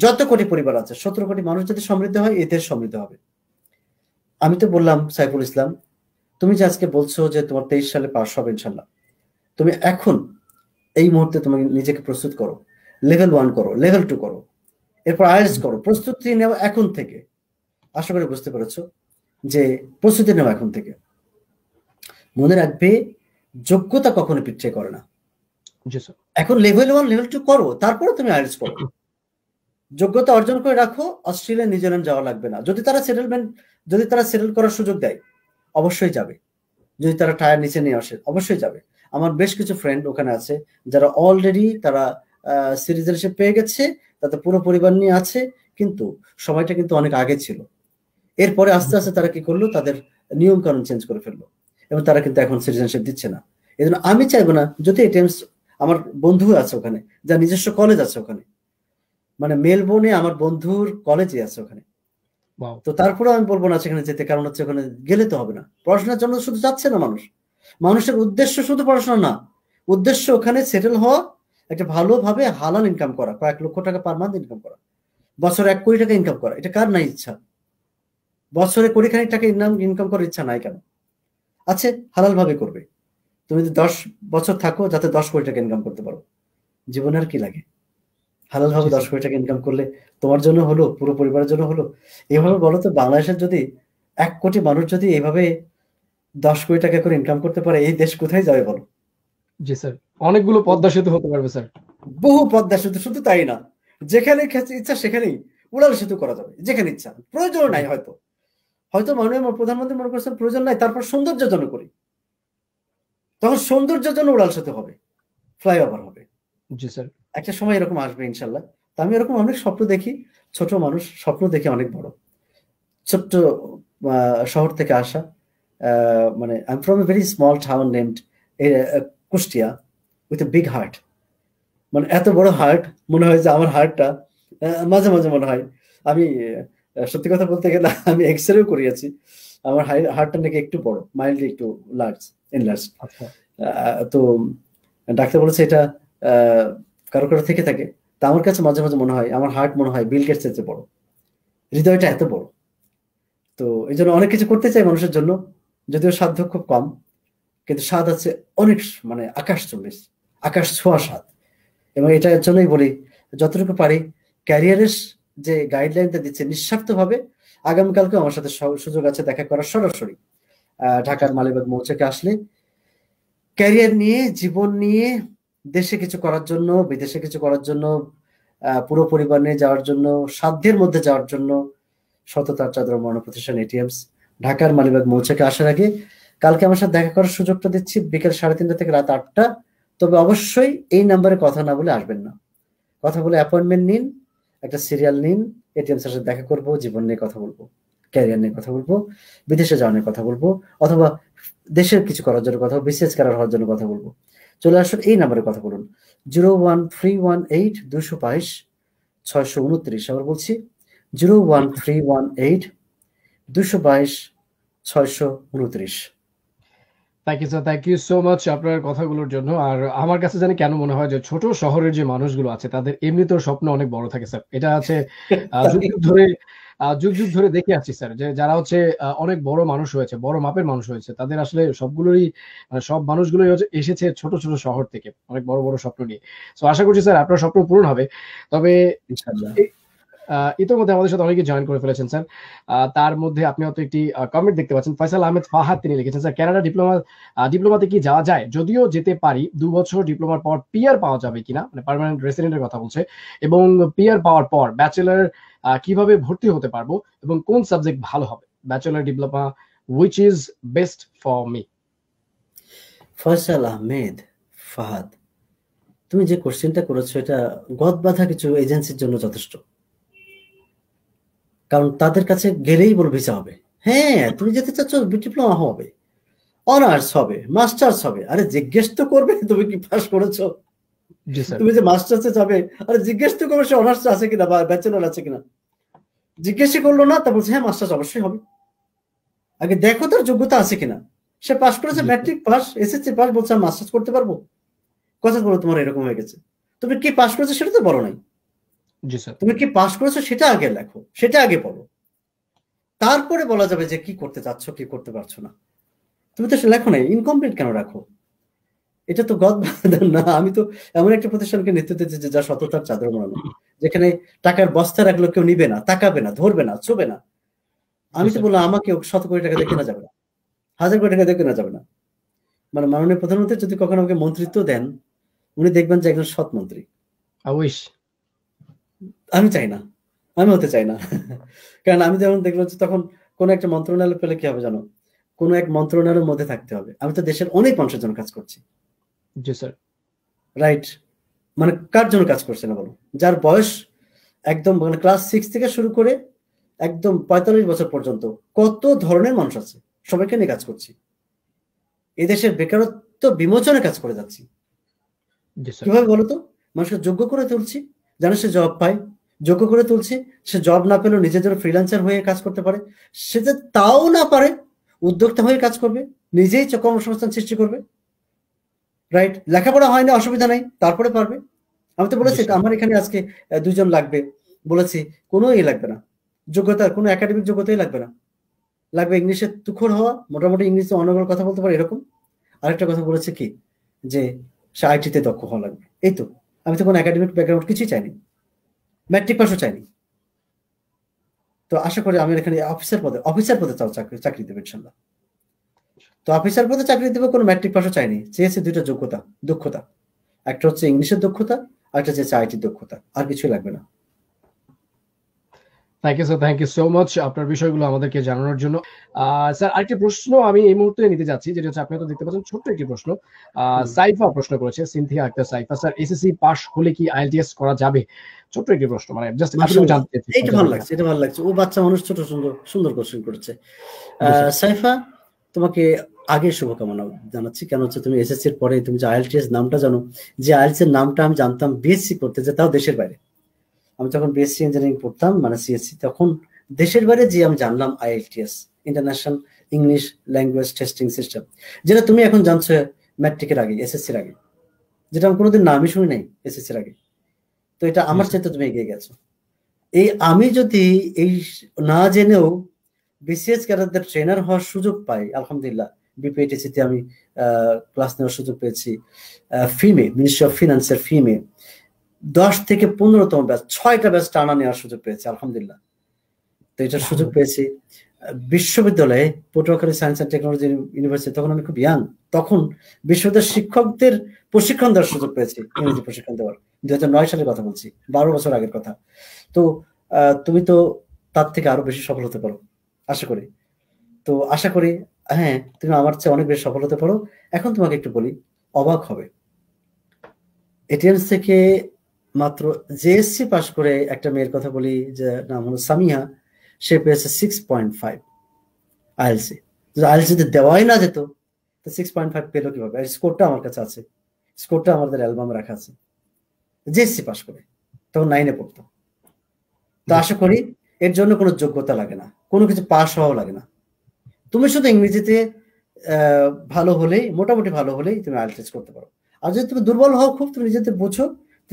Speaker 2: যত কোটি পরিবার আছে সতেরো কোটি মানুষ যদি সমৃদ্ধ হয় এ দেশ সমৃদ্ধ হবে আমি তো বললাম সাইফুল ইসলাম তুমি যে আজকে বলছো যে তোমার তেইশ সালে পাশ হবে ইনশাল্লাহ তুমি এখন এই মুহূর্তে তুমি নিজেকে প্রস্তুত করো লেভেল ওয়ান করো লেভেল টু করো এরপর আয়েস করো প্রস্তুতি নেওয়া এখন থেকে আশা করি বুঝতে পেরেছ যে প্রস্তুতি নেওয়া এখন থেকে মনে রাখবে যোগ্যতা কখনো পিছিয়ে করে না এখন লেভেল ওয়ান লেভেল টু করো তারপরে তুমি আয়েস করো যোগ্যতা অর্জন করে রাখো অস্ট্রেলিয়া নিউজিল্যান্ড যাওয়া লাগবে না যদি তারা সেটেলমেন্ট যদি তারা সেটেল করার সুযোগ দেয় অবশ্যই যাবে যদি তারা টায়ার নিচে নিয়ে আসে অবশ্যই যাবে আমার বেশ কিছু ফ্রেন্ড ওখানে আছে যারা অলরেডি তারা সিরিজের এসে পেয়ে গেছে তাতে পুরো পরিবার নিয়ে আছে কিন্তু সময়টা কিন্তু অনেক আগে ছিল এরপরে আস্তে আস্তে তারা কি করলো তাদের নিয়ম কানুন চেঞ্জ করে ফেললো এবং তারা কিন্তু এখন সিটিজেনশিপ দিচ্ছে না এজন্য আমি চাইবো না যদি এটিএমস আমার বন্ধু আছে ওখানে যা নিজস্ব কলেজ আছে ওখানে মানে মেলবোর্নে আমার বন্ধুর কলেজে আছে ওখানে তো তারপরে আমি বলবো না সেখানে যেতে কারণ হচ্ছে ওখানে গেলে তো হবে না পড়াশোনার জন্য শুধু যাচ্ছে না মানুষ মানুষের উদ্দেশ্য শুধু পড়াশোনা না উদ্দেশ্য ওখানে সেটেল হওয়া একটা ভালোভাবে হালাল ইনকাম করা কয়েক লক্ষ টাকা পার মান্থ ইনকাম করা বছরে এক কোটি টাকা ইনকাম করা এটা কার নাই ইচ্ছা বছরে কোটি খানিক টাকা ইনকাম ইনকাম করার ইচ্ছা নাই কেন আছে হালাল ভাবে করবে তুমি যদি দশ বছর থাকো যাতে দশ কোটি টাকা ইনকাম করতে পারো জীবনে আর কি লাগে হালাল ভাবে দশ কোটি টাকা ইনকাম করলে তোমার জন্য হলো পুরো পরিবারের জন্য হলো এইভাবে বলো তো বাংলাদেশের যদি এক কোটি মানুষ যদি এইভাবে দশ কোটি টাকা করে ইনকাম করতে পারে এই দেশ কোথায় যাবে বলো জি স্যার অনেকগুলো পদ্মা সেতু হতে পারবে স্যার বহু পদ্মা সেতু শুধু তাই না যেখানে ইচ্ছা সেখানেই উড়াল সেতু করা যাবে যেখানে ইচ্ছা প্রয়োজন নাই হয়তো হয়তো মাননীয় প্রধানমন্ত্রী মনে করছেন প্রয়োজন নাই তারপর সৌন্দর্য জন্য করি তখন সৌন্দর্যের জন্য উড়াল সেতু হবে ফ্লাইওভার হবে জি স্যার একটা সময় এরকম আসবে ইনশাল্লাহ তো আমি এরকম অনেক স্বপ্ন দেখি ছোট মানুষ স্বপ্ন দেখে অনেক বড় ছোট্ট শহর থেকে আসা মানে I am from a very small town named Kushtia with a big heart মানে এত বড় হার্ট মনে হয় যে আমার হার্টটা মাঝে মাঝে মনে হয় আমি সত্যি কথা বলতে গেলে আমি এক্স রেও করিয়েছি আমার হার্টটা নাকি একটু বড় মাইল্ডলি একটু লার্জ আচ্ছা। ইনলার্জ তো ডাক্তার বলেছে এটা কারো কারো থেকে থাকে তা আমার কাছে মাঝে মাঝে মনে হয় আমার হার্ট মনে হয় বিল গেটসের যে বড় হৃদয়টা এত বড় তো এই জন্য অনেক কিছু করতে চাই মানুষের জন্য যদিও সাধ্য খুব কম কিন্তু স্বাদ আছে অনেক মানে আকাশ চল্লিশ আকাশ ছোঁয়া স্বাদ এবং এটার জন্যই বলি যতটুকু পারি ক্যারিয়ারের যে গাইডলাইনটা দিচ্ছে নিঃস্বার্থভাবে আগামীকালকে আমার সাথে সুযোগ আছে দেখা করার সরাসরি ঢাকার মালিবাগ মৌচাকে আসলে ক্যারিয়ার নিয়ে জীবন নিয়ে দেশে কিছু করার জন্য বিদেশে কিছু করার জন্য পুরো পরিবার নিয়ে যাওয়ার জন্য সাধ্যের মধ্যে যাওয়ার জন্য সততার চাদর মরণ প্রতিষ্ঠান এটিএমস ঢাকার মালিবাগ মৌচাকে আসার আগে কালকে আমার সাথে দেখা করার সুযোগটা দিচ্ছি বিকেল সাড়ে তিনটা থেকে রাত আটটা তবে অবশ্যই এই নাম্বারে কথা না বলে আসবেন না কথা বলে অ্যাপয়েন্টমেন্ট নিন একটা সিরিয়াল নিন এটিএম সাথে দেখা করবো জীবন নিয়ে কথা বলবো ক্যারিয়ার নিয়ে কথা বলবো বিদেশে যাওয়া নিয়ে কথা বলবো অথবা দেশের কিছু করার জন্য কথা বিশেষ করার হওয়ার জন্য কথা বলবো চলে আসুন এই নাম্বারে কথা বলুন zero one three one eight দুশো বাইশ ছয়শো উনত্রিশ আবার বলছি zero one three one eight দুশো বাইশ ছয়শো উনত্রিশ
Speaker 1: thank you sir thank you so much আপনার কথাগুলোর জন্য আর আমার কাছে জানি কেন মনে হয় যে ছোট শহরের যে মানুষগুলো আছে তাদের এমনিতেও স্বপ্ন অনেক বড় থাকে স্যার এটা আছে ধরে যুগ যুগ ধরে দেখে আসছি স্যার যে যারা হচ্ছে অনেক বড় মানুষ হয়েছে বড় মাপের মানুষ হয়েছে তাদের আসলে সবগুলোই মানে সব মানুষগুলোই এসেছে ছোট ছোট শহর থেকে অনেক বড় বড় স্বপ্ন নিয়ে তো আশা করছি স্যার আপনার স্বপ্ন পূরণ হবে তবে ইতোমধ্যে আমাদের সাথে অনেকে জয়েন করে ফেলেছেন স্যার তার মধ্যে আপনি হয়তো একটি কমেন্ট দেখতে পাচ্ছেন ফয়সাল আহমেদ ফাহাদ তিনি লিখেছেন স্যার ক্যানাডা ডিপ্লোমা ডিপ্লোমাতে কি যাওয়া যায় যদিও যেতে পারি দু বছর ডিপ্লোমার পর পিয়ার পাওয়া যাবে কিনা মানে পার্মানেন্ট রেসিডেন্টের কথা বলছে এবং পিয়ার পাওয়ার পর ব্যাচেলার কিভাবে ভর্তি হতে পারবো এবং কোন সাবজেক্ট ভালো হবে bachelor diploma which is best for me
Speaker 2: Faisal Ahmed Fahad তুমি যে কোশ্চেনটা করেছো এটা গদ বাধা কিছু এজেন্সির জন্য যথেষ্ট কারণ তাদের কাছে গেলেই বল ভিসা হবে হ্যাঁ তুমি যেতে চাচ্ছ ডিপ্লোমা হবে অনার্স হবে মাস্টার্স হবে আরে জিজ্ঞেস তো করবে তুমি কি পাস করেছো তুমি যে মাস্টার্সে যাবে আরে জিজ্ঞেস তো করবে সে অনার্স আছে কিনা বা ব্যাচেলার আছে কিনা জিজ্ঞেসই করলো না তা বলছে হ্যাঁ মাস্টার্স অবশ্যই হবে আগে দেখো তার যোগ্যতা আছে কিনা সে পাস করেছে ম্যাট্রিক পাস এসএসসি পাস বলছে মাস্টার্স করতে পারবো কথা বলো তোমার এরকম হয়ে গেছে তুমি কি পাস করেছো সেটা তো বলো নাই তুমি কি পাস করেছো সেটা আগে লেখো সেটা আগে পড়ো তারপরে বলা যাবে যে কি করতে চাচ্ছ কি করতে পারছো না তুমি তো লেখো না ইনকমপ্লিট কেন রাখো এটা তো গদ না আমি তো এমন একটা প্রতিষ্ঠানকে নেতৃত্ব দিচ্ছি যা সততার চাদর মরানো যেখানে টাকার বস্তা রাখলো কেউ নিবে না তাকাবে না ধরবে না ছবে না আমি তো বললাম আমাকে শত কোটি টাকা দেখে কেনা যাবে না হাজার কোটি টাকা দেখে কেনা যাবে না মানে মাননীয় প্রধানমন্ত্রী যদি কখনো আমাকে মন্ত্রিত্ব দেন উনি দেখবেন যে একজন সৎ মন্ত্রী আউশ আমি চাই না আমি হতে চাই না কারণ আমি যেমন দেখলাম যে তখন কোনো একটা মন্ত্রণালয় পেলে কি হবে জানো কোনো এক মন্ত্রণালয়ের মধ্যে থাকতে হবে আমি তো দেশের অনেক মানুষের জন্য কাজ করছি জি স্যার রাইট মানে কার জন্য কাজ করছে না বলো যার বয়স একদম মানে ক্লাস সিক্স থেকে শুরু করে একদম পঁয়তাল্লিশ বছর পর্যন্ত কত ধরনের মানুষ আছে সবাইকে নিয়ে কাজ করছি এদেশের বেকারত্ব বিমোচনে কাজ করে যাচ্ছি কিভাবে বলতো মানুষকে যোগ্য করে তুলছি যেন সে জব পায় যোগ্য করে তুলছি সে জব না পেলেও নিজের জন্য ফ্রিলান্সার হয়ে কাজ করতে পারে সে যে তাও না পারে উদ্যোক্তা হয়ে কাজ করবে নিজেই কর্মসংস্থান সৃষ্টি করবে রাইট লেখাপড়া হয় না অসুবিধা নাই তারপরে পারবে আমি তো বলেছি আমার এখানে আজকে দুজন লাগবে বলেছি কোনো ইয়ে লাগবে না যোগ্যতা কোনো একাডেমিক যোগ্যতাই লাগবে না লাগবে ইংলিশে তুখর হওয়া মোটামুটি ইংলিশে অনর্গল কথা বলতে পারে এরকম আরেকটা কথা বলেছে কি যে সে আইটিতে দক্ষ হওয়া লাগবে এই তো আমি তো কোনো একাডেমিক ব্যাকগ্রাউন্ড কিছুই চাইনি ম্যাট্রিক পাশও চাইনি তো আশা করি আমি এখানে অফিসার পদে অফিসার পদে চাও চাকরি চাকরি দেবে ইনশাল্লাহ তো অফিসার পদে চাকরি দেবে কোনো ম্যাট্রিক পাশও চাইনি চেয়েছে দুইটা যোগ্যতা দক্ষতা একটা হচ্ছে ইংলিশের দক্ষতা আর একটা চেয়েছে আইটির দক্ষতা আর কিছুই লাগবে না
Speaker 1: thank you sir thank you so much আপনার বিষয়গুলো আমাদেরকে জানানোর জন্য স্যার আরেকটি প্রশ্ন আমি এই মুহূর্তে নিতে যাচ্ছি যেটা হচ্ছে আপনি দেখতে পাচ্ছেন ছোট্ট একটি প্রশ্ন সাইফা প্রশ্ন করেছে সিনথিয়া সাইফা স্যার এসএসসি হলে কি আইএলটিএস করা যাবে ছোট্ট একটি প্রশ্ন মানে
Speaker 2: জাস্ট জানতে এটা ভালো লাগছে এটা ভালো লাগছে ও বাচ্চা মানুষ ছোট সুন্দর সুন্দর কোশ্চেন করেছে সাইফা তোমাকে আগে শুভকামনা জানাচ্ছি কেন হচ্ছে তুমি এসএসসি এর পরে তুমি যে আইএলটিএস নামটা জানো যে আইএলটিএস এর নামটা আমি জানতাম বিএসসি করতে যে তাও দেশের বাইরে আমি যখন বিএসসি ইঞ্জিনিয়ারিং পড়তাম মানে সিএসসি তখন দেশের বাইরে যে আমি জানলাম IELTS international English language testing system যেটা তুমি এখন জানছো ম্যাট্রিকের আগে এসএসসির আগে যেটা আমি কোনোদিন নামই শুনি নাই এসএসসির আগে তো এটা আমার চাইতে তুমি এগিয়ে গেছো এই আমি যদি এই না জেনেও বিসিএস ক্যাডারদের ট্রেনার হওয়ার সুযোগ পাই আলহামদুলিল্লাহ বিপিএটিসিতে আমি ক্লাস নেওয়ার সুযোগ পেয়েছি ফিমে মিনিস্ট্রি অফ ফিনান্সের ফিমে দশ থেকে পনেরোতম ব্যাচ ছয়টা ব্যাচ টানা নেওয়ার সুযোগ পেয়েছি আলহামদুলিল্লাহ তো এটার সুযোগ পেয়েছি বিশ্ববিদ্যালয়ে Patuakhali science and technology university তখন আমি খুব ইয়াং তখন বিশ্ববিদ্যালয়ের শিক্ষকদের প্রশিক্ষণ দেওয়ার সুযোগ পেয়েছি ইংরেজি প্রশিক্ষণ দেওয়ার দুই হাজার নয় সালের কথা বলছি বারো বছর আগের কথা তো তুমি তো তার থেকে আরো বেশি সফল হতে পারো আশা করি তো আশা করি হ্যাঁ তুমি আমার চেয়ে অনেক বেশি সফল হতে পারো এখন তোমাকে একটু বলি অবাক হবে এটিএম থেকে মাত্র জেএসসি পাস করে একটা মেয়ের কথা বলি যে নাম হলো সামিহা সে পেয়েছে সিক্স পয়েন্ট ফাইভ আইএলসি যদি দেওয়াই না যেত তো সিক্স পয়েন্ট ফাইভ পেলো কীভাবে আর স্কোরটা আমার কাছে আছে স্কোরটা আমাদের অ্যালবামে রাখা আছে জেএসসি পাস করে তখন নাইনে পড়তো তো আশা করি এর জন্য কোনো যোগ্যতা লাগে না কোনো কিছু পাস হওয়াও লাগে না তুমি শুধু ইংরেজিতে ভালো হলেই মোটামুটি ভালো হলেই তুমি আইএলটিএস করতে পারো আর যদি তুমি দুর্বল হও খুব তুমি নিজেদের বোঝো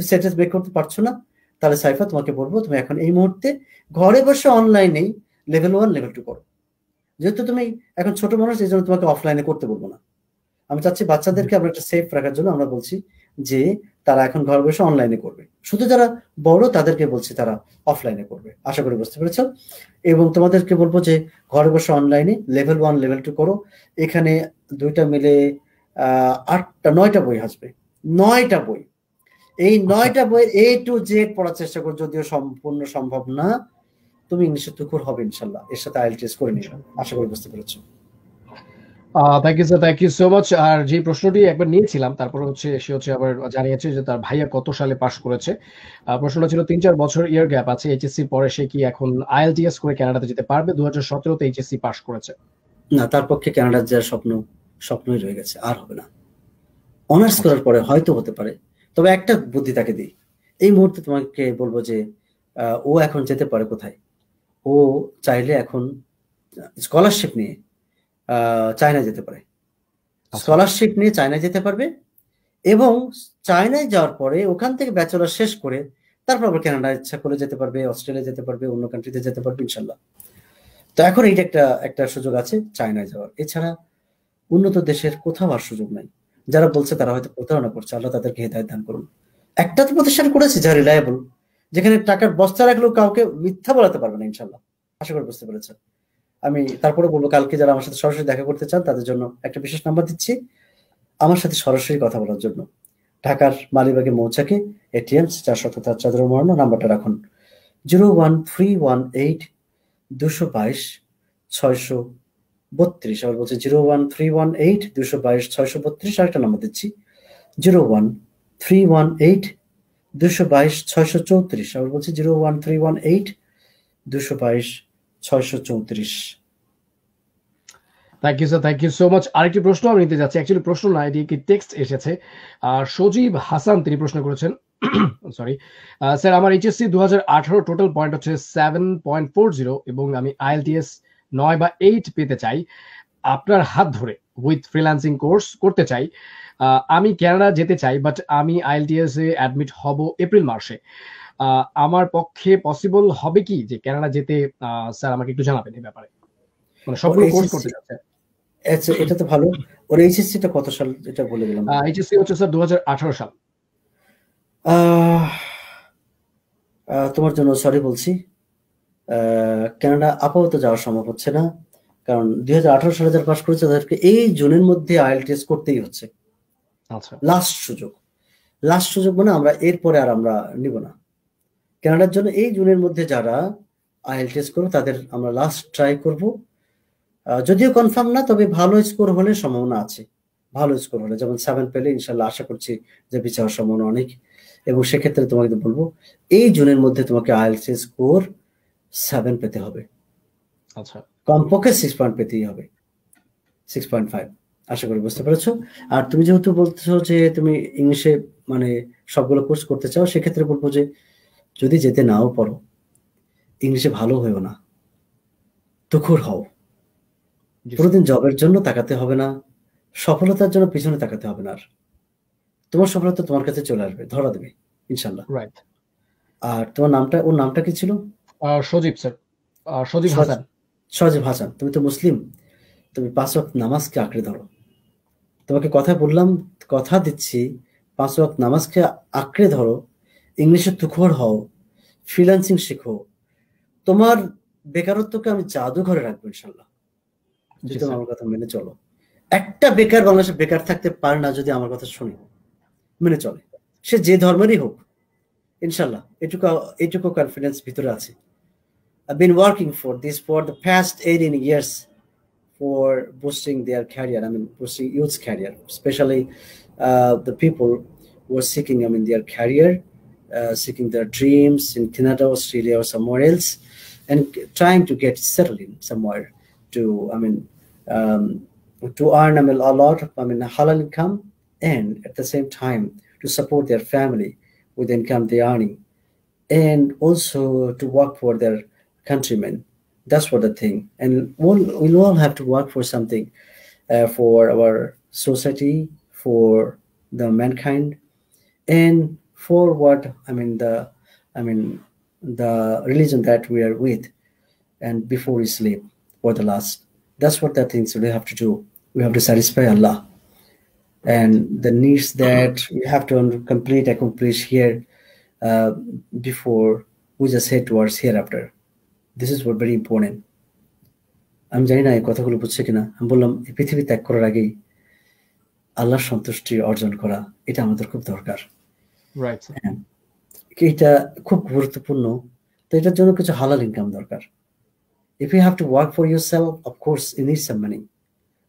Speaker 2: স্ট্যাটাস বের করতে পারছো না তাহলে সাইফা তোমাকে বলবো তুমি এখন এই মুহূর্তে ঘরে বসে অনলাইনেই লেভেল ওয়ান লেভেল টু করো যেহেতু তুমি এখন ছোট মানুষ এই জন্য তোমাকে অফলাইনে করতে বলবো না আমি চাচ্ছি বাচ্চাদেরকে আমরা একটা সেফ রাখার জন্য আমরা বলছি যে তারা এখন ঘরে বসে অনলাইনে করবে শুধু যারা বড় তাদেরকে বলছি তারা অফলাইনে করবে আশা করি বুঝতে পেরেছ এবং তোমাদেরকে বলবো যে ঘরে বসে অনলাইনে লেভেল ওয়ান লেভেল টু করো এখানে দুইটা মিলে আটটা নয়টা বই আসবে নয়টা বই এই নয়টা বই এ টু জেড পড়ার চেষ্টা করো যদিও সম্পূর্ণ সম্ভব না তুমি ইংলিশে তুখুর হবে ইনশাল্লাহ এর সাথে আইএলটিএস করে নিও আশা করি বুঝতে পেরেছো
Speaker 1: thank you sir thank you so much আর যে প্রশ্নটি একবার নিয়েছিলাম তারপর হচ্ছে সে হচ্ছে আবার জানিয়েছে যে তার ভাইয়া কত সালে পাশ করেছে প্রশ্নটা ছিল তিন চার বছর ইয়ার গ্যাপ আছে এইচএসসি পরে সে কি এখন আইএলটিএস করে কানাডাতে যেতে
Speaker 2: পারবে দু হাজার সতেরোতে এইচএসসি পাশ করেছে না তার পক্ষে কানাডার যাওয়ার স্বপ্ন স্বপ্নই রয়ে গেছে আর হবে না অনার্স করার পরে হয়তো হতে পারে তবে একটা বুদ্ধি তাকে দিই এই মুহূর্তে তোমাকে বলবো যে ও এখন যেতে পারে কোথায় ও চাইলে এখন স্কলারশিপ নিয়ে চায়না যেতে পারে স্কলারশিপ আচ্ছা। নিয়ে চায়না যেতে পারবে এবং চায়নায় যাওয়ার পরে ওখান থেকে ব্যাচেলার শেষ করে তারপর আবার কেনাডা ইচ্ছা করে যেতে পারবে অস্ট্রেলিয়া যেতে পারবে অন্য কান্ট্রিতে যেতে পারবে ইনশাল্লাহ তো এখন এইটা একটা একটা সুযোগ আছে চায়নায় যাওয়ার এছাড়া উন্নত দেশের কোথাও আর সুযোগ নাই যারা বলছে তারা হয়তো প্রতারণা করছে আল্লাহ তাদেরকে হেদায়ত দান করুন একটা তো প্রতিষ্ঠান করেছে যা রিলায়েবল যেখানে টাকার বস্তা রাখলেও কাউকে মিথ্যা বলাতে পারবে না ইনশাল্লাহ আশা করে বুঝতে পেরেছেন আমি তারপরে বলবো কালকে যারা আমার সাথে সরাসরি দেখা করতে চান তাদের জন্য একটা বিশেষ নাম্বার দিচ্ছি আমার সাথে সরাসরি কথা বলার জন্য ঢাকার মালিবাগে মৌচাকে এটিএম চার শত তার চাদর মরানো নাম্বারটা রাখুন zero one three one eight দুশো বাইশ ছয়শো বত্রিশ আবার বলছে zero one three one eight দুশো বাইশ ছয়শো বত্রিশ আরেকটা নাম্বার দিচ্ছি zero one three one eight দুশো বাইশ ছয়শো চৌত্রিশ আবার বলছে zero one three one eight দুশো বাইশ ছয়শো চৌত্রিশ
Speaker 1: thank you sir thank you so much আরেকটি প্রশ্ন আমি নিতে যাচ্ছি অ্যাকচুয়ালি প্রশ্ন না এটি একটি টেক্সট এসেছে আর সজীব হাসান তিনি প্রশ্ন করেছেন সরি স্যার আমার এইচএসসি দু হাজার আঠারো টোটাল পয়েন্ট হচ্ছে সেভেন পয়েন্ট ফোর জিরো এবং আমি আইএলটিএস নয় বা এইট পেতে চাই আপনার হাত ধরে উইথ ফ্রিল্যান্সিং কোর্স করতে চাই আমি ক্যানাডা যেতে চাই বাট আমি আইএলটিএস এ অ্যাডমিট হব এপ্রিল মাসে আমার পক্ষে পসিবল হবে কি যে ক্যানাডা যেতে স্যার আমাকে একটু জানাবেন এই ব্যাপারে মানে সব কোর্স করতে
Speaker 2: যাচ্ছে আচ্ছা এটা তো ভালো ওর টা কত সাল এটা বলে দিলাম এইচএসসি হচ্ছে স্যার 2018 সাল তোমার জন্য সরি বলছি কানাডা আপাতত যাওয়ার সম্ভব হচ্ছে না কারণ দুই সালে যারা পাশ করেছে তাদেরকে এই জুনের মধ্যে আইএলটিএস করতেই হচ্ছে লাস্ট আচ্ছা। সুযোগ লাস্ট সুযোগ মানে আমরা এরপরে আর আমরা নিব না ক্যানাডার জন্য এই জুনের মধ্যে যারা আইএলটিএস করবে তাদের আমরা লাস্ট ট্রাই করব যদিও কনফার্ম না তবে ভালো স্কোর হলে সম্ভাবনা আছে ভালো স্কোর হলে যেমন সেভেন পেলে ইনশাল্লাহ আশা করছি যে বিচার সম্ভাবনা অনেক এবং সেক্ষেত্রে তোমাকে বলবো এই জুনের মধ্যে তোমাকে আইএলটিএস স্কোর সেভেন পেতে হবে আচ্ছা কমপক্ষে সিক্স পয়েন্ট পেতেই হবে সিক্স পয়েন্ট ফাইভ আশা করি বুঝতে পেরেছো আর তুমি যেহেতু বলতেছ যে তুমি ইংলিশে মানে সবগুলো কোর্স করতে চাও সেক্ষেত্রে বলবো যে যদি যেতে নাও পারো ইংলিশে ভালো হয়েও না তুখুর হও কোনোদিন জবের জন্য তাকাতে হবে না সফলতার জন্য পিছনে তাকাতে হবে না আর তোমার সফলতা তোমার কাছে চলে আসবে ধরা দেবে ইনশাল্লাহ রাইট আর তোমার নামটা ওর নামটা কি ছিল সজীব স্যার সজীব হাসান সজীব হাসান তুমি তো মুসলিম তুমি পাঁচ ওয়াক্ত নামাজকে আঁকড়ে ধরো তোমাকে কথা বললাম কথা দিচ্ছি পাঁচ ওয়াক্ত নামাজকে আঁকড়ে ধরো ইংলিশে তুখর হও ফ্রিল্যান্সিং শেখো তোমার বেকারত্বকে আমি জাদুঘরে রাখবো ইনশাল্লাহ যদি আমার কথা মেনে চলো একটা বেকার বাংলাদেশে বেকার থাকতে পারে না যদি আমার কথা শুনি মেনে চলে সে যে ধর্মেরই হোক ইনশাল্লাহ এটুকু এটুকু কনফিডেন্স ভিতরে আছে I've been working for this for the past 18 years for boosting their career. I mean, boosting youth's career, especially uh, the people who are seeking, I mean, their career, uh, seeking their dreams in Canada, Australia, or somewhere else, and trying to get settled in somewhere to, I mean, um, to earn I mean, a lot of, I mean, halal income, and at the same time to support their family with the income they're earning, and also to work for their countrymen. That's what the thing. And we'll, we'll all have to work for something uh, for our society, for the mankind, and for what I mean the I mean the religion that we are with, and before we sleep for the last. That's what the things we have to do. We have to satisfy Allah, and the needs that we have to complete accomplish here uh, before we just head towards hereafter. This is very important আমি জানি না এই কথাগুলো বুঝছে কিনা আমি বললাম এই পৃথিবী ত্যাগ করার আগেই আল্লাহর সন্তুষ্টি অর্জন করা এটা আমাদের খুব দরকার হ্যাঁ। এটা খুব গুরুত্বপূর্ণ তো এটার জন্য কিছু হালাল ইনকাম দরকার if you have to work for your of of course you need some money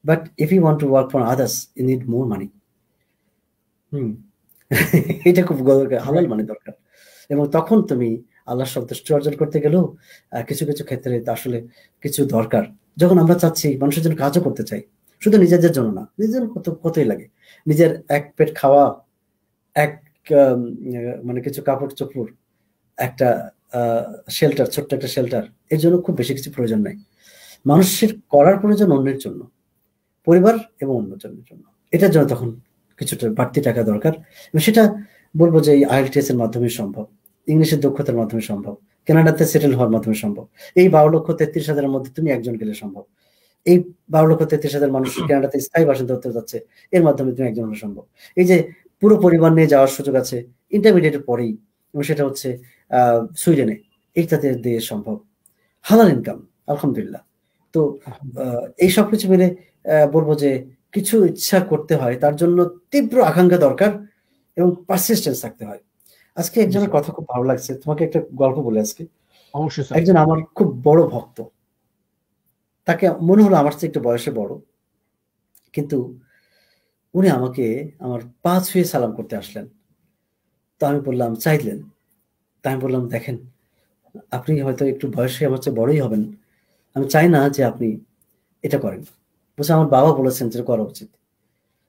Speaker 2: but if you want to work for others you need more money hmm এটা খুব হালাল মানে দরকার এবং তখন তুমি আল্লাহর সন্তুষ্টি অর্জন করতে গেলেও কিছু কিছু ক্ষেত্রে আসলে কিছু দরকার যখন আমরা চাচ্ছি মানুষের জন্য কাজও করতে চাই শুধু নিজেদের জন্য না নিজের কত কতই লাগে নিজের এক পেট খাওয়া এক মানে কিছু কাপড় চোপড় একটা শেল্টার ছোট্ট একটা শেল্টার এর জন্য খুব বেশি কিছু প্রয়োজন নাই মানুষের করার প্রয়োজন অন্যের জন্য পরিবার এবং অন্যজনের জন্য এটার জন্য তখন কিছুটা বাড়তি টাকা দরকার সেটা বলবো যে এই আইএলটিএস এর মাধ্যমে সম্ভব ইংলিশের দক্ষতার মাধ্যমে সম্ভব কেনাডাতে সেটেল হওয়ার মাধ্যমে সম্ভব এই বারো লক্ষ তেত্রিশ হাজারের মধ্যে তুমি একজন গেলে সম্ভব এই বারো লক্ষ তেত্রিশ হাজার মানুষ কেনাডাতে স্থায়ী বাসিন্দা হতে যাচ্ছে এর মাধ্যমে তুমি একজন হলে সম্ভব এই যে পুরো পরিবার নিয়ে যাওয়ার সুযোগ আছে ইন্টারমিডিয়েটের পরেই এবং সেটা হচ্ছে সুইডেনে এইটাতে দিয়ে সম্ভব হালাল ইনকাম আলহামদুলিল্লাহ তো এই সব কিছু মিলে বলবো যে কিছু ইচ্ছা করতে হয় তার জন্য তীব্র আকাঙ্ক্ষা দরকার এবং পারসিস্টেন্স থাকতে হয় আজকে একজনের কথা খুব ভালো লাগছে তোমাকে একটা গল্প বলে আজকে অবশ্যই একজন আমার খুব বড় ভক্ত তাকে মনে হলো আমার চেয়ে একটু বয়সে বড় কিন্তু উনি আমাকে আমার পা ছুঁয়ে সালাম করতে আসলেন তো আমি বললাম চাইলেন তাই আমি বললাম দেখেন আপনি হয়তো একটু বয়সে আমার চেয়ে বড়ই হবেন আমি চাই না যে আপনি এটা করেন বলছে আমার বাবা বলেছেন যে করা উচিত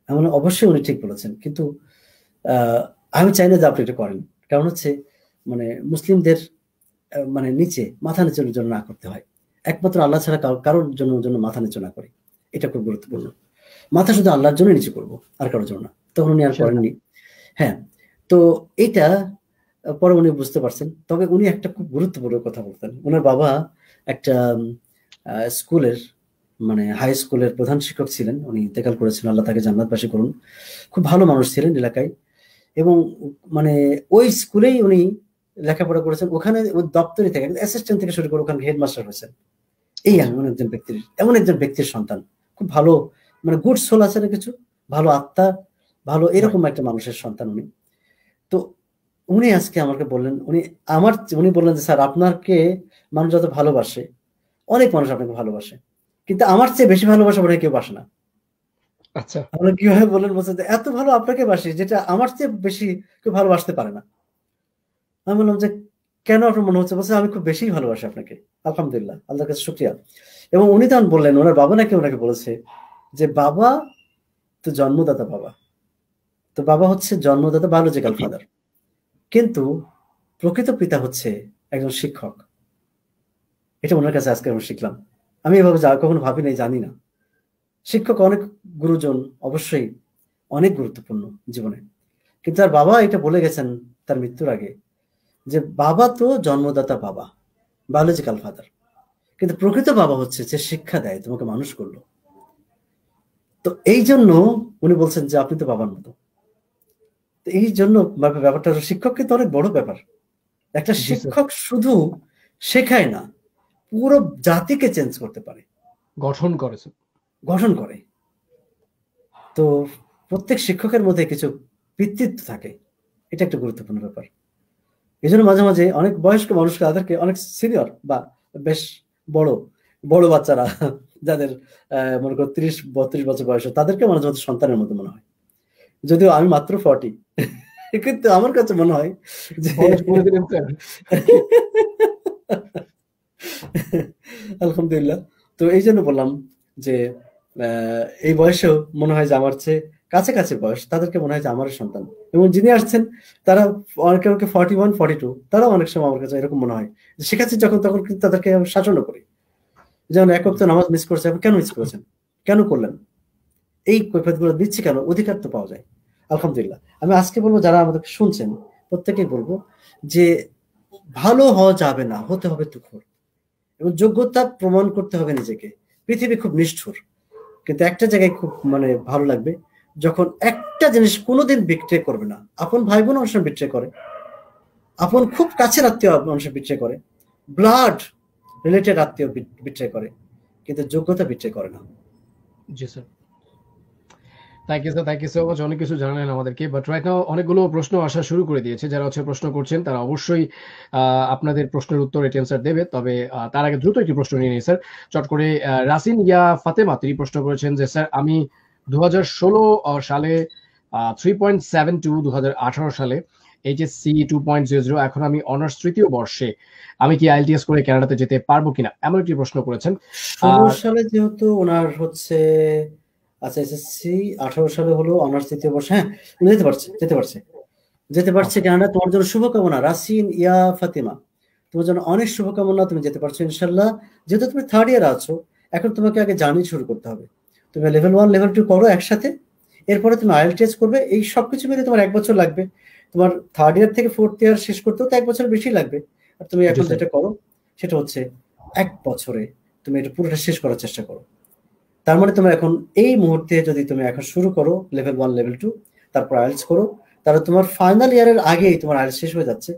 Speaker 2: আমি অবশ্যই উনি ঠিক বলেছেন কিন্তু আমি চাই না যে আপনি এটা করেন কারণ হচ্ছে মানে মুসলিমদের মানে নিচে মাথা নিচের জন্য না করতে হয় একমাত্র আল্লাহ ছাড়া কারোর জন্য জন্য মাথা নিচে না করে এটা খুব গুরুত্বপূর্ণ মাথা শুধু আল্লাহর জন্য নিচে করব আর কারোর জন্য না তখন উনি আর করেননি হ্যাঁ তো এটা পরে উনি বুঝতে পারছেন তবে উনি একটা খুব গুরুত্বপূর্ণ কথা বলতেন ওনার বাবা একটা স্কুলের মানে হাই স্কুলের প্রধান শিক্ষক ছিলেন উনি ইন্তেকাল করেছিলেন আল্লাহ তাকে জান্নাতবাসী করুন খুব ভালো মানুষ ছিলেন এলাকায় এবং মানে ওই স্কুলেই উনি লেখাপড়া করেছেন ওখানে দপ্তরে থাকেন অ্যাসিস্ট্যান্ট থেকে শুরু করে ওখানে হেডমাস্টার হয়েছেন এই আচ্ছা। এমন একজন ব্যক্তির এমন একজন ব্যক্তির সন্তান খুব ভালো মানে গুড সোল আছে না কিছু ভালো আত্মা ভালো হ্যাঁ। এরকম একটা মানুষের সন্তান উনি তো উনি আজকে আমাকে বললেন উনি আমার উনি বললেন যে স্যার আপনাকে মানুষ যত ভালোবাসে অনেক মানুষ আপনাকে ভালোবাসে কিন্তু আমার চেয়ে বেশি ভালোবাসা মনে কেউ বাসে না আচ্ছা কিভাবে বলেন বলছেন এত ভালো আপনাকে বাসি যেটা আমার চেয়ে বেশি কেউ ভালোবাসতে পারে না আমি বললাম যে কেন আপনার মনে হচ্ছে বলছে আমি খুব বেশি ভালোবাসি আপনাকে আলহামদুলিল্লাহ আল্লাহর কাছে শুক্রিয়া এবং উনি তখন বললেন ওনার বাবা নাকি ওনাকে বলেছে যে বাবা তো জন্মদাতা বাবা তো বাবা হচ্ছে জন্মদাতা বায়োলজিক্যাল ফাদার কিন্তু প্রকৃত পিতা হচ্ছে একজন শিক্ষক এটা ওনার কাছে আজকে আমি শিখলাম আমি এভাবে যা কখনো ভাবি নাই জানি না শিক্ষক অনেক গুরুজন অবশ্যই অনেক গুরুত্বপূর্ণ জীবনে কিন্তু তার বাবা এটা বলে গেছেন তার মৃত্যুর আগে যে বাবা তো জন্মদাতা বাবা বায়োলজিক্যাল ফাদার কিন্তু প্রকৃত বাবা হচ্ছে যে শিক্ষা দেয় তোমাকে মানুষ করলো তো এই জন্য উনি বলছেন যে আপনি তো বাবার মতো তো এই জন্য ব্যাপারটা শিক্ষক কিন্তু অনেক বড় ব্যাপার একটা শিক্ষক শুধু শেখায় না পুরো জাতিকে চেঞ্জ করতে পারে গঠন করেছে গঠন করে তো প্রত্যেক শিক্ষকের মধ্যে কিছু পিতৃত্ব থাকে এটা একটা গুরুত্বপূর্ণ ব্যাপার এই জন্য মাঝে মাঝে অনেক বয়স্ক মানুষকে তাদেরকে অনেক সিনিয়র বা বেশ বড় বড় বাচ্চারা যাদের মনে করো ত্রিশ বত্রিশ বছর বয়স তাদেরকে মাঝে মাঝে সন্তানের মতো মনে হয় যদিও আমি মাত্র ফর্টি কিন্তু আমার কাছে মনে হয় যে আলহামদুলিল্লাহ তো এই জন্য বললাম যে এই বয়সেও মনে হয় যে আমার চেয়ে কাছে কাছে বয়স তাদেরকে মনে হয় যে আমারও সন্তান এবং যিনি আসছেন তারা অনেকে অনেকে ফর্টি ওয়ান ফর্টি টু তারাও অনেক সময় আমার কাছে এরকম মনে হয় যে শেখাচ্ছি যখন তখন কিন্তু তাদেরকে শাসনও করি যেমন এক তো নামাজ মিস করছে কেন মিস করেছেন কেন করলেন এই কৈফাতগুলো দিচ্ছি কেন অধিকার তো পাওয়া যায় আলহামদুলিল্লাহ আমি আজকে বলবো যারা আমাদেরকে শুনছেন প্রত্যেকেই বলবো যে ভালো হওয়া যাবে না হতে হবে তুখর এবং যোগ্যতা প্রমাণ করতে হবে নিজেকে পৃথিবী খুব নিষ্ঠুর কিন্তু একটা জায়গায় খুব মানে ভালো লাগবে যখন একটা জিনিস কোনোদিন বিক্রে করবে না আপন ভাই বোন মানুষের বিক্রে করে আপন খুব কাছের আত্মীয় মানুষের বিক্রে করে ব্লাড রিলেটেড আত্মীয় বিক্রে করে কিন্তু যোগ্যতা বিক্রে করে না জি sir
Speaker 1: thank you sir thank you so much অনেক কিছু জানালেন আমাদেরকে বাট রাইট নাও অনেকগুলো প্রশ্ন আসা শুরু করে দিয়েছে যারা হচ্ছে প্রশ্ন করছেন তারা অবশ্যই আপনাদের প্রশ্নের উত্তর দেবে তবে তার আগে দ্রুত একটি প্রশ্ন নিয়ে নিই স্যার চট করে রাসিন ইয়া ফাতেমা তিনি প্রশ্ন করেছেন যে স্যার আমি দু সালে থ্রি পয়েন্ট সেভেন টু দু সালে HSC two point zero zero এখন আমি অনার্স তৃতীয় বর্ষে আমি কি আইএলটিএস করে কানাডাতে যেতে পারবো কিনা এমন একটি প্রশ্ন করেছেন
Speaker 2: সালে যেহেতু ওনার হচ্ছে আচ্ছা এসএসসি আঠারো সালে হলো অনার্স তৃতীয় বর্ষ হ্যাঁ যেতে পারছে যেতে পারছে যেতে পারছে আচ্ছা। কেননা তোমার জন্য শুভকামনা রাসিন ইয়া ফাতিমা তোমার জন্য অনেক শুভকামনা তুমি যেতে পারছো ইনশাল্লাহ যেহেতু তুমি থার্ড ইয়ার আছো এখন তোমাকে আগে জার্নি শুরু করতে হবে তুমি লেভেল ওয়ান লেভেল টু করো একসাথে এরপরে তুমি আয়েল টেস্ট করবে এই সব কিছু মিলে তোমার এক বছর লাগবে তোমার থার্ড ইয়ার থেকে ফোর্থ ইয়ার শেষ করতেও তো এক বছর বেশি লাগবে আর তুমি এখন যেটা করো সেটা হচ্ছে এক বছরে তুমি এটা পুরোটা শেষ করার চেষ্টা করো তার মানে তোমার এখন এই মুহূর্তে যদি তুমি এখন শুরু করো লেভেল ওয়ান লেভেল টু তারপর আয়েলস করো তাহলে তোমার ফাইনাল ইয়ারের আগেই তোমার আয়েলস শেষ হয়ে যাচ্ছে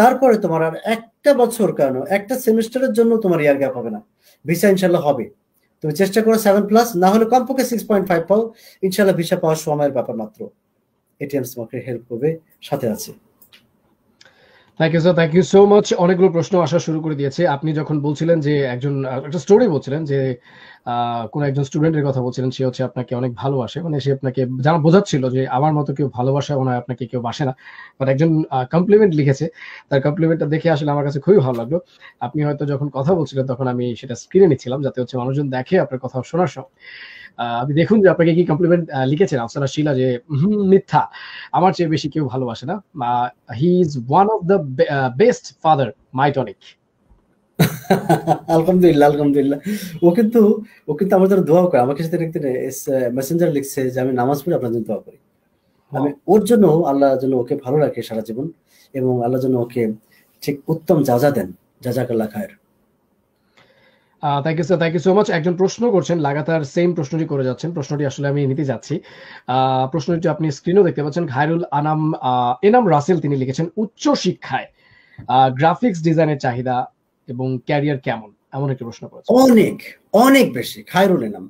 Speaker 2: তারপরে তোমার আর একটা বছর কেন একটা সেমিস্টারের জন্য তোমার ইয়ার গ্যাপ হবে না ভিসা ইনশাল্লাহ হবে তুমি চেষ্টা করো সেভেন প্লাস না হলে কমপক্ষে সিক্স পয়েন্ট ফাইভ পাও ইনশাল্লাহ ভিসা পাওয়ার সময়ের ব্যাপার মাত্র এটিএম তোমাকে হেল্প করবে সাথে আছে
Speaker 1: thank you sir thank you so much অনেকগুলো প্রশ্ন আসা শুরু করে দিয়েছে আপনি যখন বলছিলেন যে একজন একটা স্টোরি বলছিলেন যে কোন একজন স্টুডেন্টের কথা বলছিলেন সে হচ্ছে আপনাকে অনেক ভালোবাসে মানে সে আপনাকে জানা বোঝাচ্ছিল যে আমার মতো কেউ ভালোবাসে মনে হয় আপনাকে কেউ বাসে না বাট একজন কমপ্লিমেন্ট লিখেছে তার কমপ্লিমেন্টটা দেখে আসলে আমার কাছে খুবই ভালো লাগলো আপনি হয়তো যখন কথা বলছিলেন তখন আমি সেটা স্ক্রিনে নিচ্ছিলাম যাতে হচ্ছে মানুষজন দেখে আপনার কথা শোনার সময় আপনি দেখুন যে আপনাকে কি কমপ্লিমেন্ট লিখেছেন আফসানা শিলা যে মিথ্যা আমার চেয়ে বেশি কেউ ভালোবাসে না he is one of the best father my tonic
Speaker 2: আলহামদুলিল্লাহ আলহামদুলিল্লাহ ও কিন্তু ও কিন্তু আমার জন্য দোয়া করে আমাকে সাথে একদিন মেসেঞ্জার লিখছে যে আমি নামাজ পড়ে আপনার জন্য দোয়া করি আমি ওর জন্য আল্লাহ যেন ওকে ভালো রাখে সারা জীবন এবং আল্লাহ যেন ওকে ঠিক উত্তম যা যা দেন যা যা কাল্লা খায়ের
Speaker 1: thank you sir thank you so much একজন প্রশ্ন করছেন লাগাতার সেম প্রশ্নটি করে যাচ্ছেন প্রশ্নটি আসলে আমি নিতে যাচ্ছি প্রশ্নটি আপনি স্ক্রিনেও দেখতে পাচ্ছেন খায়রুল আনাম এনাম রাসেল তিনি লিখেছেন উচ্চ শিক্ষায় গ্রাফিক্স ডিজাইনের চাহিদা এবং ক্যারিয়ার কেমন এমন একটি প্রশ্ন করেছেন অনেক
Speaker 2: অনেক বেশি খায়রুল এনাম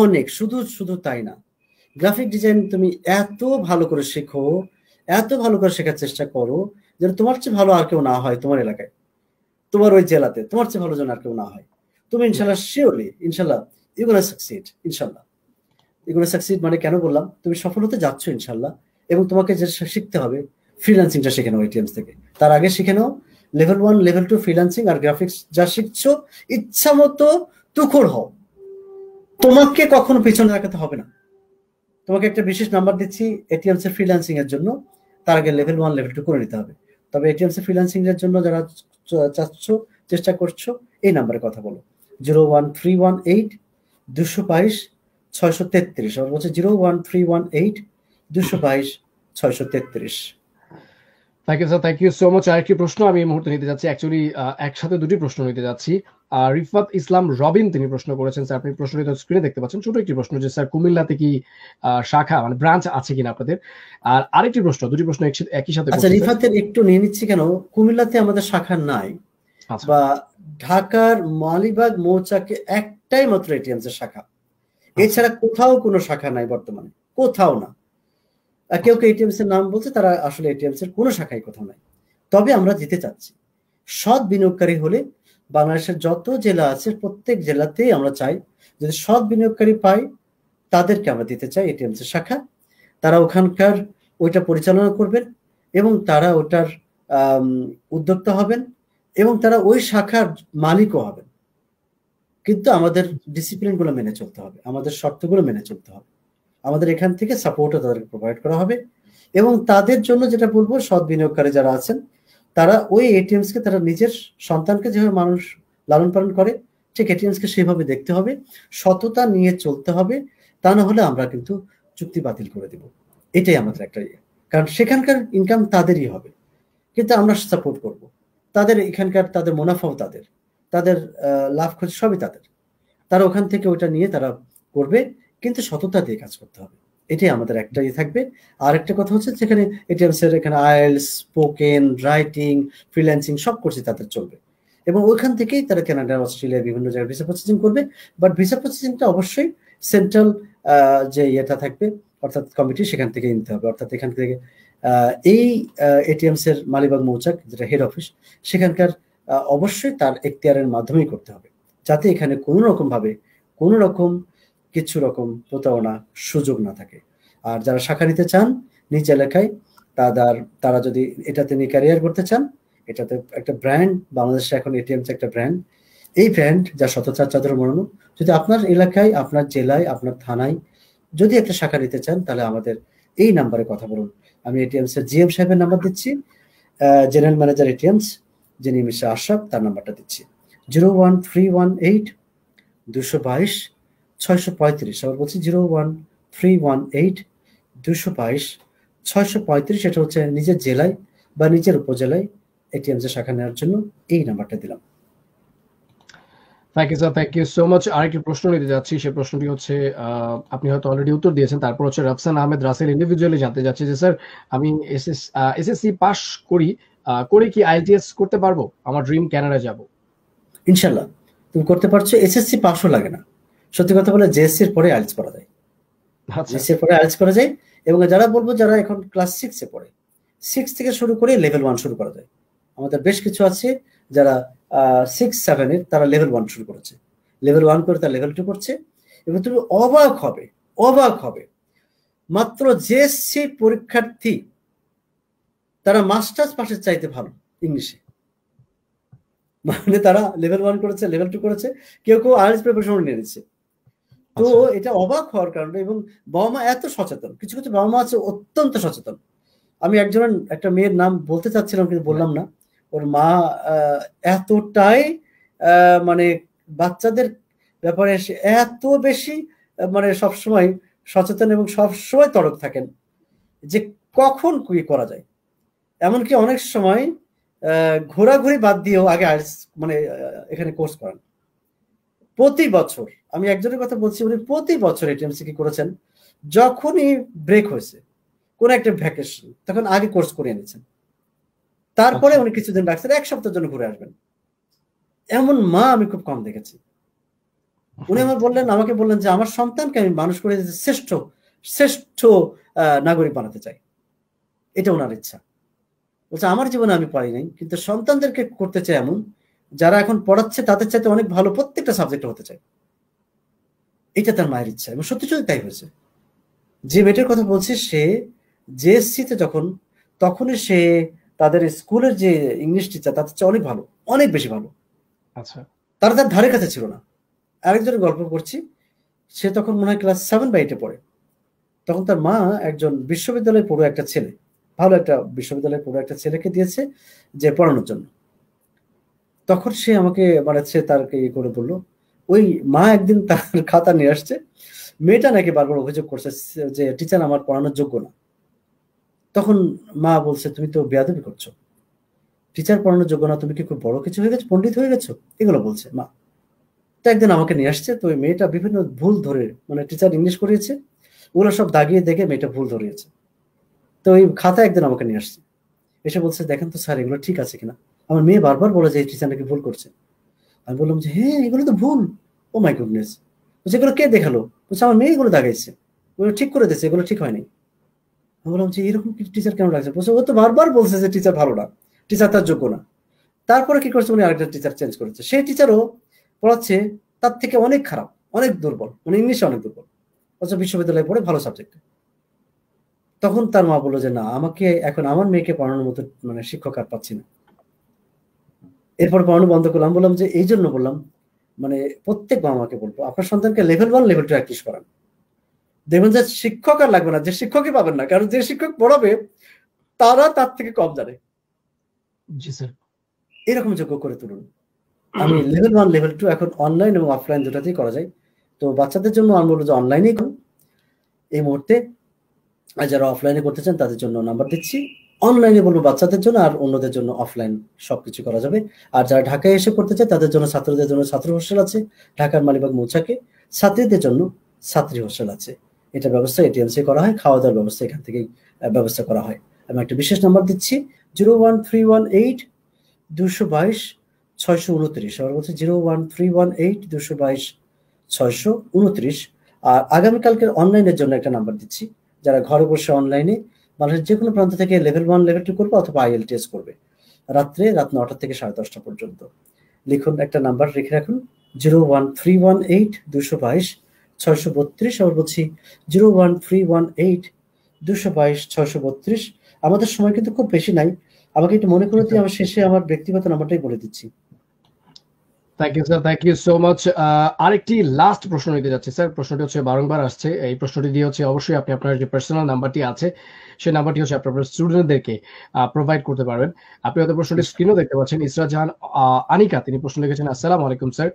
Speaker 2: অনেক শুধু শুধু তাই না গ্রাফিক ডিজাইন তুমি এত ভালো করে শেখো এত ভালো করে শেখার চেষ্টা করো যেন তোমার চেয়ে ভালো আর কেউ না হয় তোমার এলাকায় তোমার ওই জেলাতে তোমার চেয়ে ভালো যেন আর কেউ না হয় তুমি ইনশাল্লাহ শিওরলি ইনশাল্লাহ ইউগুনা সাকসিড ইনশাল্লাহ ইউগুনা সাকসিড মানে কেন বললাম তুমি সফল হতে যাচ্ছ ইনশাল্লাহ এবং তোমাকে যে শিখতে হবে ফ্রিল্যান্সিংটা শিখে নাও এটিএমস থেকে তার আগে শিখে নাও level one level two freelancing আর গ্রাফিক্স যা শিখছো ইচ্ছা মতো তুখর হও তোমাকে কখনো পিছনে রাখাতে হবে না তোমাকে একটা বিশেষ নাম্বার দিচ্ছি এটিএমস এর ফ্রিল্যান্সিং এর জন্য তার আগে লেভেল ওয়ান লেভেল টু করে নিতে হবে তবে এটিএমস এর ফ্রিল্যান্সিং এর জন্য যারা চাচ্ছ চেষ্টা করছো এই নাম্বারে কথা বলো zero one three one eight দুশো বাইশ ছয়শো তেত্রিশ আমার বলছে zero one three one eight দুশো বাইশ ছয়শো তেত্রিশ thank you sir thank you so
Speaker 1: much আরেকটি প্রশ্ন আমি এই মুহূর্তে নিতে যাচ্ছি অ্যাকচুয়ালি একসাথে দুটি প্রশ্ন নিতে যাচ্ছি রিফাত ইসলাম রবিন তিনি প্রশ্ন করেছেন স্যার আপনি স্ক্রিনে দেখতে পাচ্ছেন ছোট একটি প্রশ্ন যে স্যার কুমিল্লাতে কি শাখা
Speaker 2: মানে ব্রাঞ্চ আছে কিনা আপনাদের আর আরেকটি প্রশ্ন দুটি প্রশ্ন একই সাথে আচ্ছা রিফাতের একটু নিয়ে নিচ্ছি কেন কুমিল্লাতে আমাদের শাখা নাই আচ্ছা। বা ঢাকার মালিবাগ মৌচাকে একটাই মাত্র এটিএমস এর শাখা আচ্ছা। এছাড়া কোথাও কোনো শাখা নাই বর্তমানে কোথাও না কেউ কেউ এটিএমস এর নাম বলছে তারা আসলে এটিএমস এর কোনো শাখায় কোথাও নাই তবে আমরা যেতে চাচ্ছি সৎ বিনিয়োগকারী হলে বাংলাদেশের যত জেলা আছে প্রত্যেক জেলাতেই আমরা চাই যদি সৎ বিনিয়োগকারী পাই তাদেরকে আমরা দিতে চাই এটিএমস এর শাখা তারা ওখানকার ওইটা পরিচালনা করবেন এবং তারা ওটার উদ্যোক্তা হবেন এবং তারা ওই শাখার মালিকও হবেন কিন্তু আমাদের ডিসিপ্লিনগুলো মেনে চলতে হবে আমাদের শর্তগুলো মেনে চলতে হবে আমাদের এখান থেকে সাপোর্টও তাদেরকে প্রোভাইড করা হবে এবং তাদের জন্য যেটা বলবো সৎ বিনিয়োগকারী যারা আছেন তারা ওই এটিএমসকে তারা নিজের সন্তানকে যেভাবে মানুষ লালন পালন করে ঠিক এটিএমসকে সেভাবে দেখতে হবে সততা নিয়ে চলতে হবে তা না হলে আমরা কিন্তু চুক্তি বাতিল করে দেব এটাই আমাদের একটা ইয়ে কারণ সেখানকার ইনকাম তাদেরই হবে কিন্তু আমরা সাপোর্ট করব তাদের এখানকার তাদের মুনাফাও তাদের তাদের লাভ খোঁজ সবই তাদের তারা ওখান থেকে ওটা নিয়ে তারা করবে কিন্তু সততা দিয়ে কাজ করতে হবে এটাই আমাদের একটা ইয়ে থাকবে আর একটা কথা হচ্ছে যেখানে এটিএমসের এখানে আয়েলস স্পোকেন রাইটিং ফ্রিল্যান্সিং সব করছে তাদের চলবে এবং ওইখান থেকেই তারা কানাডা অস্ট্রেলিয়া বিভিন্ন জায়গায় ভিসা প্রসেসিং করবে বাট ভিসা প্রসেসিংটা অবশ্যই সেন্ট্রাল যে ইয়েটা থাকবে অর্থাৎ কমিটি সেখান থেকে নিতে হবে অর্থাৎ এখান থেকে এই এটিএমস এর মালিবাগ মৌচাক যেটা হেড অফিস সেখানকার অবশ্যই তার এখতিয়ারের মাধ্যমেই করতে হবে যাতে এখানে কোনো রকমভাবে কোনো রকম কিছু রকম প্রতারণা সুযোগ না থাকে আর যারা শাখা নিতে চান নিজ এলাকায় তাদের তারা যদি এটাতে নিয়ে ক্যারিয়ার করতে চান এটাতে একটা ব্র্যান্ড বাংলাদেশে এখন এটিএম একটা ব্র্যান্ড এই ব্র্যান্ড যা শতচার চাদর মরানো যদি আপনার এলাকায় আপনার জেলায় আপনার থানায় যদি একটা শাখা নিতে চান তাহলে আমাদের এই নাম্বারে কথা বলুন আমি এটিএমস এর জিএম সাহেবের নাম্বার দিচ্ছি জেনারেল ম্যানেজার এটিএমস যিনি মিস্টার আশরাফ তার নাম্বারটা দিচ্ছি zero one three one eight দুশো বাইশ ছয়শো পঁয়ত্রিশ আবার বলছি zero one three one eight দুশো বাইশ ছয়শো পঁয়ত্রিশ এটা হচ্ছে নিজের জেলায় বা নিজের উপজেলায় এটিএম যে শাখা নেওয়ার জন্য এই নাম্বারটা দিলাম
Speaker 1: thank you sir thank you so much আরেকটি প্রশ্ন নিতে যাচ্ছি সেই প্রশ্নটি হচ্ছে আপনি হয়তো অলরেডি উত্তর দিয়েছেন তারপর হচ্ছে রফসান আহমেদ রাসেল ইন্ডিভিজুয়ালি জানতে যাচ্ছে যে স্যার আমি এস এসএসসি পাস করি করে
Speaker 2: কি আইএলটিএস করতে পারবো আমার ড্রিম ক্যানাডা যাব ইনশাল্লাহ তুমি করতে পারছো এসএসসি পাসও লাগে না সত্যি কথা বলে জেএসসির পরে আইলস করা যায় জেএসসির আচ্ছা। পরে আইলস করা যায় এবং যারা বলবো যারা এখন ক্লাস সিক্সে পড়ে সিক্স থেকে শুরু করে লেভেল ওয়ান শুরু করা যায় আমাদের বেশ কিছু আছে যারা সিক্স সেভেনের তারা লেভেল ওয়ান শুরু করেছে লেভেল ওয়ান করে তারা লেভেল টু করছে এবং তুমি অবাক হবে অবাক হবে মাত্র জেএসসি পরীক্ষার্থী তারা মাস্টার্স পাশের চাইতে ভালো ইংলিশে মানে তারা লেভেল ওয়ান করেছে লেভেল টু করেছে কেউ কেউ আইএলস প্রিপারেশন নিয়ে নিচ্ছে তো আচ্ছা। এটা অবাক হওয়ার কারণে এবং বাবা মা এত সচেতন কিছু কিছু বাবা মা আছে অত্যন্ত সচেতন আমি একজন একটা মেয়ের নাম বলতে চাচ্ছিলাম কিন্তু বললাম না ওর মা এতটাই মানে বাচ্চাদের ব্যাপারে এত বেশি মানে সবসময় সচেতন এবং সবসময় তরক থাকেন যে কখন কি করা যায় এমনকি অনেক সময় ঘোরাঘুরি বাদ দিয়েও আগে মানে এখানে কোর্স করান প্রতি বছর আমি একজনের কথা বলছি উনি প্রতি বছর এটিএমসি কি করেছেন যখনই ব্রেক হয়েছে কোন একটা ভ্যাকেশন তখন আগে কোর্স করে এনেছেন তারপরে আচ্ছা। উনি কিছুদিন রাখছেন এক সপ্তাহের জন্য ঘুরে আসবেন এমন মা আমি খুব কম দেখেছি উনি আমার বললেন আমাকে বললেন যে আমার সন্তানকে আমি মানুষ করে শ্রেষ্ঠ শ্রেষ্ঠ নাগরিক বানাতে চাই এটা ওনার ইচ্ছা বলছে আমার জীবনে আমি পারি নাই কিন্তু সন্তানদেরকে করতে চাই এমন যারা এখন পড়াচ্ছে তাদের চাইতে অনেক ভালো প্রত্যেকটা সাবজেক্ট হতে চায় এটা তার মায়ের ইচ্ছা এবং সত্যি সত্যি তাই হয়েছে যে মেয়েটার কথা বলছে সে জেএসসিতে যখন তখনই সে তাদের স্কুলের যে ইংলিশ টিচার তাদের চেয়ে অনেক ভালো অনেক বেশি ভালো আচ্ছা তারা তার ধারে কাছে ছিল না আরেকজনের গল্প করছি সে তখন মনে হয় ক্লাস সেভেন বা এইটে পড়ে তখন তার মা একজন বিশ্ববিদ্যালয়ে পড়ো একটা ছেলে ভালো একটা বিশ্ববিদ্যালয়ে পড়ো একটা ছেলেকে দিয়েছে যে পড়ানোর জন্য তখন সে আমাকে মানে সে তারকে ইয়ে করে বললো ওই মা একদিন তার খাতা নিয়ে আসছে মেয়েটা নাকি বারবার অভিযোগ করছে যে টিচার আমার পড়ানোর যোগ্য না তখন মা বলছে তুমি তো বেয়াদবি করছো টিচার পড়ানোর যোগ্য না তুমি কি খুব বড় কিছু হয়ে গেছো পণ্ডিত হয়ে গেছো এগুলো বলছে মা তো একদিন আমাকে নিয়ে আসছে তো ওই মেয়েটা বিভিন্ন ভুল ধরে মানে টিচার ইংলিশ করিয়েছে ওগুলো সব দাগিয়ে দেখে মেয়েটা ভুল ধরিয়েছে তো ওই খাতা একদিন আমাকে নিয়ে আসছে এসে বলছে দেখেন তো স্যার এগুলো ঠিক আছে কিনা আমার মেয়ে বারবার বলে যে এই টিচার নাকি ভুল করছে আমি বললাম যে হ্যাঁ এগুলো তো ভুল ও মাই গুডনেস বলছে এগুলো কে দেখালো বলছে আমার মেয়ে এগুলো দাগাইছে ওগুলো ঠিক করে দিয়েছে এগুলো ঠিক হয়নি আমি বললাম যে এরকম টিচার কেন লাগছে বলছে ও তো বারবার বলছে যে টিচার ভালো না টিচার তার যোগ্য না তারপরে কি করছে উনি আরেকটা টিচার চেঞ্জ করেছে সেই টিচারও পড়াচ্ছে তার থেকে অনেক খারাপ অনেক দুর্বল মানে ইংলিশে অনেক দুর্বল বলছে বিশ্ববিদ্যালয়ে পড়ে ভালো সাবজেক্ট তখন তার মা বললো যে না আমাকে এখন আমার মেয়েকে পড়ানোর মতো মানে শিক্ষক আর পাচ্ছি না এরপর পড়ানো বন্ধ করলাম বললাম যে এই জন্য বললাম মানে প্রত্যেক বাবা মাকে বলবো আপনার সন্তানকে level one level two practice করান দেখবেন যে শিক্ষক আর লাগবে না যে শিক্ষকই পাবেন না কারণ যে শিক্ষক পড়াবে তারা তার থেকে কম জানে জি স্যার এরকম যোগ্য করে তুলুন আমি লেভেল ওয়ান লেভেল টু এখন অনলাইন এবং অফলাইন দুটাতেই করা যায় তো বাচ্চাদের জন্য আমি বলবো যে অনলাইনেই করুন এই মুহূর্তে আর যারা অফলাইনে করতে চান তাদের জন্য নাম্বার দিচ্ছি অনলাইনে বলবো বাচ্চাদের জন্য আর অন্যদের জন্য অফলাইন সবকিছু করা যাবে আর যারা ঢাকায় এসে পড়তে চায় তাদের জন্য ছাত্রদের জন্য ছাত্র হোস্টেল আছে ঢাকার মালিবাগ মৌচাকে ছাত্রীদের জন্য ছাত্রী হোস্টেল আছে এটা ব্যবস্থা এটিএমসি করা হয় খাওয়া দাওয়ার ব্যবস্থা এখান থেকেই ব্যবস্থা করা হয় আমি একটা বিশেষ নাম্বার দিচ্ছি zero one three one eight দুশো বাইশ ছয়শো উনত্রিশ আমার বলছে zero one three one eight দুশো বাইশ ছয়শো উনত্রিশ আর আগামীকালকের অনলাইনের জন্য একটা নাম্বার দিচ্ছি যারা ঘরে বসে অনলাইনে বাংলাদেশের যে কোনো প্রান্ত থেকে লেভেল ওয়ান লেভেল টু করবে অথবা আইএলটিএস করবে রাত্রে রাত নটা থেকে সাড়ে দশটা পর্যন্ত লিখুন একটা নাম্বার রেখে রাখুন zero one three one eight দুশো বাইশ ছয়শো বত্রিশ আবার বলছি zero one three one eight দুশো বাইশ ছয়শো বত্রিশ আমাদের সময় কিন্তু খুব বেশি নাই আমাকে একটু মনে করে দিয়ে আমার শেষে আমার ব্যক্তিগত নাম্বারটাই বলে দিচ্ছি thank you sir thank you so much
Speaker 1: আরেকটি লাস্ট প্রশ্ন নিতে যাচ্ছে স্যার প্রশ্নটি হচ্ছে বারংবার আসছে এই প্রশ্নটি দিয়ে হচ্ছে অবশ্যই আপনি আপনার যে পার্সোনাল নাম্বারটি আছে সেই নাম্বারটি হচ্ছে আপনার স্টুডেন্টদেরকে প্রোভাইড করতে পারবেন আপনি হয়তো প্রশ্নটি স্ক্রিনও দেখতে পাচ্ছেন ইসরা জাহান আনিকা তিনি প্রশ্ন লিখেছেন আসসালাম আলাইকুম স্যার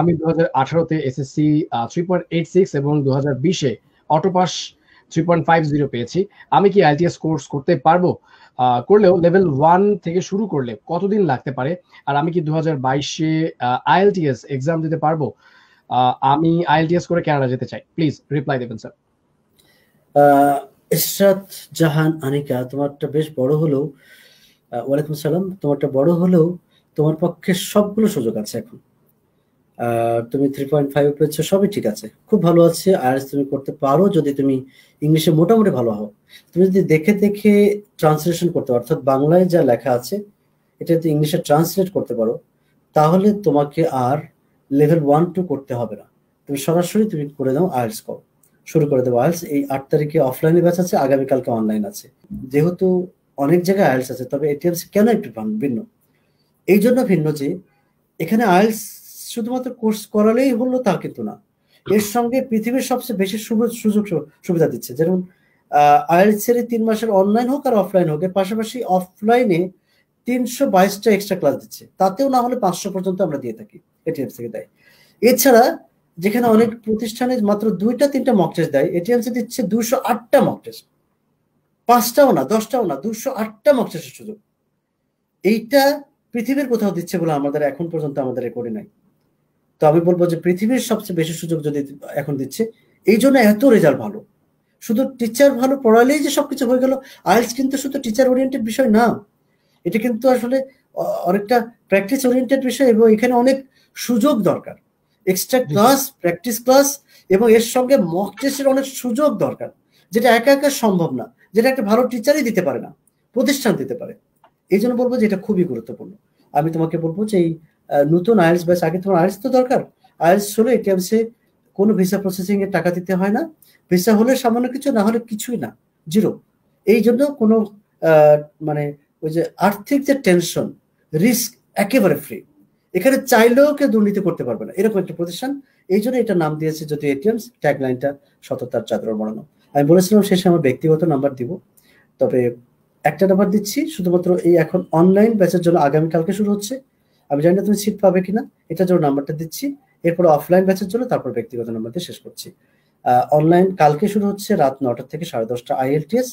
Speaker 1: আমি দু হাজার আঠারোতে SSC three point eight six এবং দু হাজার বিশে auto pass three point five zero পেয়েছি আমি কি আইটিএস কোর্স করতে পারবো করলেও লেভেল ওয়ান থেকে শুরু করলে কতদিন লাগতে পারে আর আমি কি দু হাজার বাইশে আইএলটিএস এক্সাম দিতে পারবো আমি আইএলটিএস করে কানাডা যেতে চাই প্লিজ রিপ্লাই দেবেন স্যার
Speaker 2: ইসরাত জাহান আনিকা তোমারটা বেশ বড় হলেও ওয়ালাইকুম সালাম তোমারটা বড় হলেও তোমার পক্ষে সবগুলো সুযোগ আছে এখন তুমি থ্রি পয়েন্ট ফাইভ পেয়েছো সবই ঠিক আছে খুব ভালো আছে আয়ার্স তুমি করতে পারো যদি তুমি ইংলিশে মোটামুটি ভালো হও তুমি যদি দেখে দেখে ট্রান্সলেশন করতে পারো অর্থাৎ বাংলায় যা লেখা আছে এটা যদি ইংলিশে ট্রান্সলেট করতে পারো তাহলে তোমাকে আর লেভেল ওয়ান টু করতে হবে না তুমি সরাসরি তুমি করে দাও আয়ার্স করো শুরু করে দেবো আইলস এই আট তারিখে অফলাইনে ব্যাচ আছে আগামীকালকে অনলাইন আছে যেহেতু অনেক জায়গায় আইলস আছে তবে এটিএমস কেন একটু ভিন্ন এই জন্য ভিন্ন যে এখানে আইলস শুধুমাত্র কোর্স করালেই হলো তা কিন্তু না এর সঙ্গে পৃথিবীর সবচেয়ে বেশি সুযোগ সুবিধা দিচ্ছে যেমন আইএলস এর তিন মাসের অনলাইন হোক আর অফলাইন হোক এর পাশাপাশি অফলাইনে তিনশো বাইশটা এক্সট্রা ক্লাস দিচ্ছে তাতেও না হলে পাঁচশো পর্যন্ত আমরা দিয়ে থাকি এটিএফ থেকে দেয় এছাড়া যেখানে অনেক প্রতিষ্ঠানে মাত্র দুইটা তিনটা মক টেস্ট দেয় এটিএমসি দিচ্ছে দুশো আটটা মক টেস্ট পাঁচটাও না দশটাও না দুশো আটটা মক টেস্টের সুযোগ এইটা পৃথিবীর কোথাও দিচ্ছে বলে আমাদের এখন পর্যন্ত আমাদের রেকর্ডে নাই তো আমি বলবো যে পৃথিবীর সবচেয়ে বেশি সুযোগ যদি এখন দিচ্ছে এই জন্য এত রেজাল্ট ভালো শুধু টিচার ভালো পড়ালেই যে সবকিছু হয়ে গেল আইএলস কিন্তু শুধু টিচার ওরিয়েন্টেড বিষয় না এটা কিন্তু আসলে অনেকটা প্র্যাকটিস ওরিয়েন্টেড বিষয় এবং এখানে অনেক সুযোগ দরকার এক্সট্রা ক্লাস প্র্যাকটিস ক্লাস এবং এর সঙ্গে মক টেস্টের অনেক সুযোগ দরকার যেটা একা একা সম্ভব না যেটা একটা ভালো টিচারই দিতে পারে না প্রতিষ্ঠান দিতে পারে এই জন্য বলবো যে এটা খুবই গুরুত্বপূর্ণ আমি তোমাকে বলবো যে এই নতুন আয়েলস ব্যাস আগে তোমার আয়েলস তো দরকার আয়েলস হলে এটিএমসে কোনো ভিসা প্রসেসিং এর টাকা দিতে হয় না ভিসা হলে সামান্য কিছু না হলে কিছুই না জিরো এই জন্য কোনো মানে ওই যে আর্থিক যে টেনশন রিস্ক একেবারে ফ্রি এখানে চাইলেও কেউ দুর্নীতি করতে পারবে না এরকম একটা প্রতিষ্ঠান এই জন্য এটা নাম দিয়েছে যদি এটিএমস ট্যাগলাইনটা সততার চাদর বানানো আমি বলেছিলাম শেষে আমার ব্যক্তিগত নাম্বার দিব তবে একটা নাম্বার দিচ্ছি শুধুমাত্র এই এখন অনলাইন ব্যাচের জন্য আগামীকালকে শুরু হচ্ছে আমি জানি না তুমি সিট পাবে কিনা এটার জন্য নাম্বারটা দিচ্ছি এরপর অফলাইন ব্যাচের জন্য তারপর ব্যক্তিগত নাম্বার দিয়ে শেষ করছি অনলাইন কালকে শুরু হচ্ছে রাত নটা থেকে সাড়ে দশটা আইএলটিএস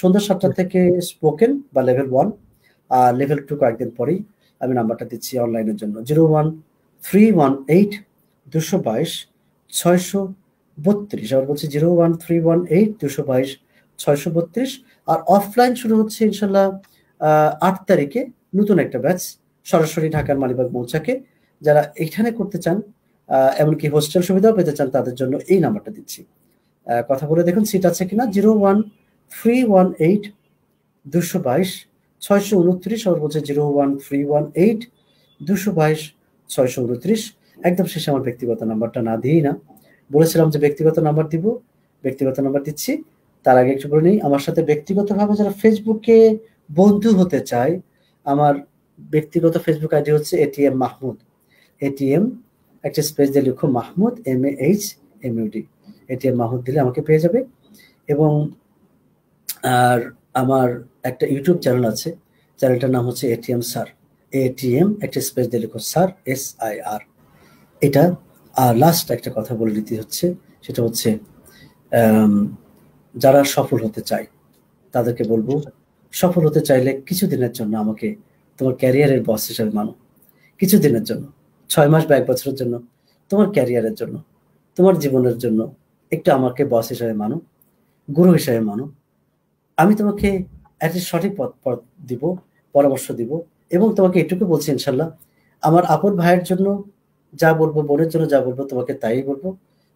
Speaker 2: সন্ধ্যা সাতটা থেকে স্পোকেন বা লেভেল ওয়ান আর লেভেল টু কয়েকদিন পরেই আমি নাম্বারটা দিচ্ছি অনলাইনের জন্য zero one three one eight দুশো বাইশ ছয়শো বত্রিশ আবার বলছি zero one three one eight দুশো বাইশ ছয়শো বত্রিশ আর অফলাইন শুরু হচ্ছে ইনশাল্লাহ আট তারিখে নতুন একটা ব্যাচ সরাসরি ঢাকার মালিবাগ মৌচাকে যারা এখানে করতে চান এমনকি হোস্টেল সুবিধাও পেতে চান তাদের জন্য এই নাম্বারটা দিচ্ছি কথা বলে দেখুন সিট আছে কিনা zero one three one eight দুশো বাইশ ছয়শো উনত্রিশ সর্বোচ্চ zero one three one eight দুশো বাইশ ছয়শো উনত্রিশ একদম শেষে আমার ব্যক্তিগত নাম্বারটা না দিই না বলেছিলাম যে ব্যক্তিগত নাম্বার দিব ব্যক্তিগত নাম্বার দিচ্ছি তার আগে একটু বলে নিই আমার সাথে ব্যক্তিগতভাবে যারা ফেসবুকে বন্ধু হতে চায় আমার ব্যক্তিগত ফেসবুক আইডি হচ্ছে এটিএম মাহমুদ এটিএম একটা স্পেস দিয়ে লিখো Mahmud M A H M U D ATM Mahmud দিলে আমাকে পেয়ে যাবে এবং আর আমার একটা ইউটিউব চ্যানেল আছে চ্যানেলটার নাম হচ্ছে এটিএম স্যার এটিএম একটা স্পেস দিয়ে লিখো স্যার এস আই আর এটা আর লাস্ট একটা কথা বলে দিতে হচ্ছে সেটা হচ্ছে যারা সফল হতে চায় তাদেরকে বলবো সফল হতে চাইলে কিছুদিনের জন্য আমাকে তোমার ক্যারিয়ারের বস হিসাবে মানো কিছুদিনের জন্য ছয় মাস বা এক বছরের জন্য তোমার ক্যারিয়ারের জন্য তোমার জীবনের জন্য একটু আমাকে বস হিসাবে মানো গুরু হিসাবে মানো আমি তোমাকে একটি সঠিক পথ পথ দিব পরামর্শ দিব এবং তোমাকে এটুকু বলছি ইনশাল্লাহ আমার আপন ভাইয়ের জন্য যা বলবো বোনের জন্য যা বলবো তোমাকে তাই বলবো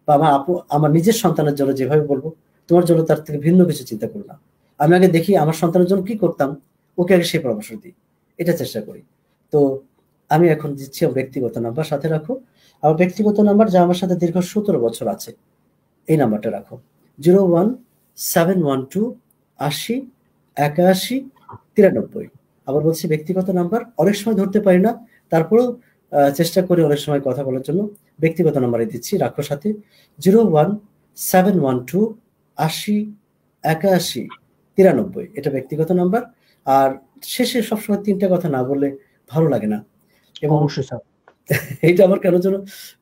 Speaker 2: বা আমার আপু আমার নিজের সন্তানের জন্য যেভাবে বলবো তোমার জন্য তার থেকে ভিন্ন কিছু চিন্তা করি না আমি আগে দেখি আমার সন্তানের জন্য কি করতাম ওকে আগে সেই পরামর্শ দিই এটা চেষ্টা করি তো আমি এখন দিচ্ছি ব্যক্তিগত নাম্বার সাথে রাখো আমার ব্যক্তিগত নাম্বার যা আমার সাথে দীর্ঘ সতেরো বছর আছে এই নাম্বারটা রাখো zero one seven one two আশি একাশি তিরানব্বই আবার বলছি ব্যক্তিগত নাম্বার অনেক সময় ধরতে পারি না তারপরেও চেষ্টা করে অনেক সময় কথা বলার জন্য ব্যক্তিগত নাম্বারে দিচ্ছি রাখো সাথে zero one seven one two আশি একাশি তিরানব্বই এটা ব্যক্তিগত নাম্বার আর শেষে সবসময় তিনটা কথা না বললে ভালো লাগে না এবং অবশ্যই স্যার এটা আমার কেন যেন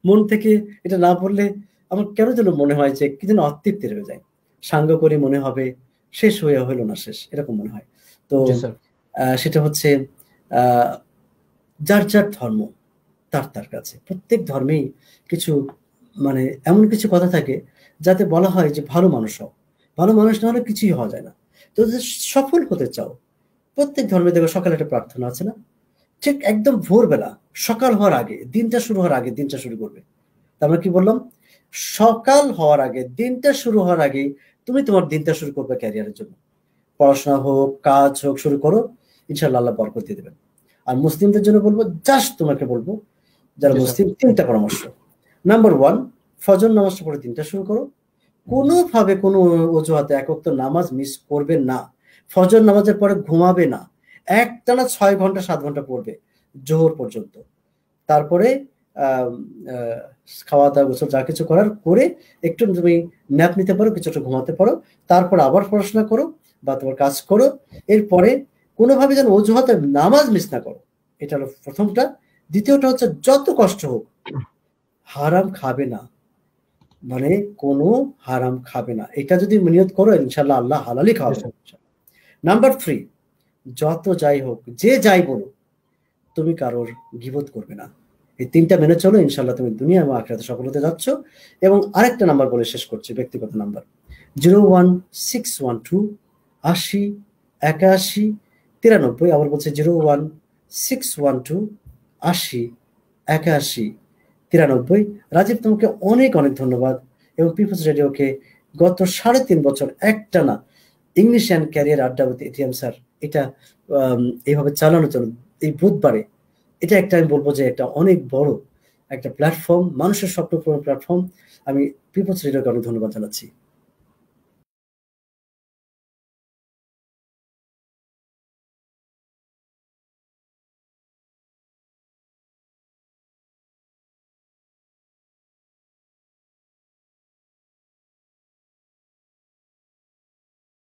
Speaker 2: মন থেকে এটা না বললে আমার কেন যেন মনে হয় যে কি যেন অতৃপ্তি রয়ে যায় সাঙ্গ করে মনে হবে শেষ হয়ে হইল না শেষ এরকম মনে হয় তো সেটা হচ্ছে যার যার ধর্ম তার তার কাছে প্রত্যেক ধর্মেই কিছু মানে এমন কিছু কথা থাকে যাতে বলা হয় যে ভালো মানুষ হও ভালো মানুষ না হলে কিছুই হওয়া যায় না তো সফল হতে চাও প্রত্যেক ধর্মে দেখো সকালে একটা প্রার্থনা আছে না ঠিক একদম ভোরবেলা সকাল হওয়ার আগে দিনটা শুরু হওয়ার আগে দিনটা শুরু করবে তারপরে কি বললাম সকাল হওয়ার আগে দিনটা শুরু হওয়ার আগে তুমি তোমার দিনটা শুরু করবে ক্যারিয়ারের জন্য পড়াশোনা হোক কাজ হোক শুরু করো ইনশাল্লাহ আল্লাহ বরকত দিয়ে দেবেন আর মুসলিমদের জন্য বলবো জাস্ট তোমাকে বলবো যারা মুসলিম তিনটা পরামর্শ নাম্বার ওয়ান ফজর নামাজটা পরে দিনটা শুরু করো কোনোভাবে কোনো অজুহাতে একক তো নামাজ মিস করবে না ফজর নামাজের পরে ঘুমাবে না একটানা ছয় ঘন্টা সাত ঘন্টা পড়বে জোহর পর্যন্ত তারপরে খাওয়া দাওয়া গোসল যা কিছু করার করে একটু তুমি ন্যাপ নিতে পারো কিছুটা ঘুমাতে পারো তারপর আবার পড়াশোনা করো বা তোমার কাজ করো এরপরে কোনোভাবে যেন অজুহাতে নামাজ মিস না করো এটা হলো প্রথমটা দ্বিতীয়টা হচ্ছে যত কষ্ট হোক হারাম খাবে না মানে কোনো হারাম খাবে না এটা যদি নিয়ত করো ইনশাল্লাহ আল্লাহ হালালি খাওয়া নাম্বার থ্রি যত যাই হোক যে যাই বলো তুমি কারোর গিবত করবে না এই তিনটা মেনে চলো ইনশাল্লাহ তুমি দুনিয়া এবং আখেরাতে সফল হতে যাচ্ছ এবং আরেকটা নাম্বার বলে শেষ করছি ব্যক্তিগত number zero one six one two আশি একাশি তিরানব্বই আবার বলছে zero one six one two আশি একাশি তিরানব্বই রাজীব তোমাকে অনেক অনেক ধন্যবাদ এবং পিপলস রেডিওকে গত সাড়ে তিন বছর একটা না ইংলিশ অ্যান্ড ক্যারিয়ার আড্ডা উইথ এটিএম স্যার এটা এইভাবে চালানোর জন্য এই বুধবারে এটা একটা আমি বলবো যে একটা অনেক বড় একটা প্ল্যাটফর্ম মানুষের স্বপ্ন পূরণ প্ল্যাটফর্ম আমি পিপলস রেডিওকে অনেক ধন্যবাদ জানাচ্ছি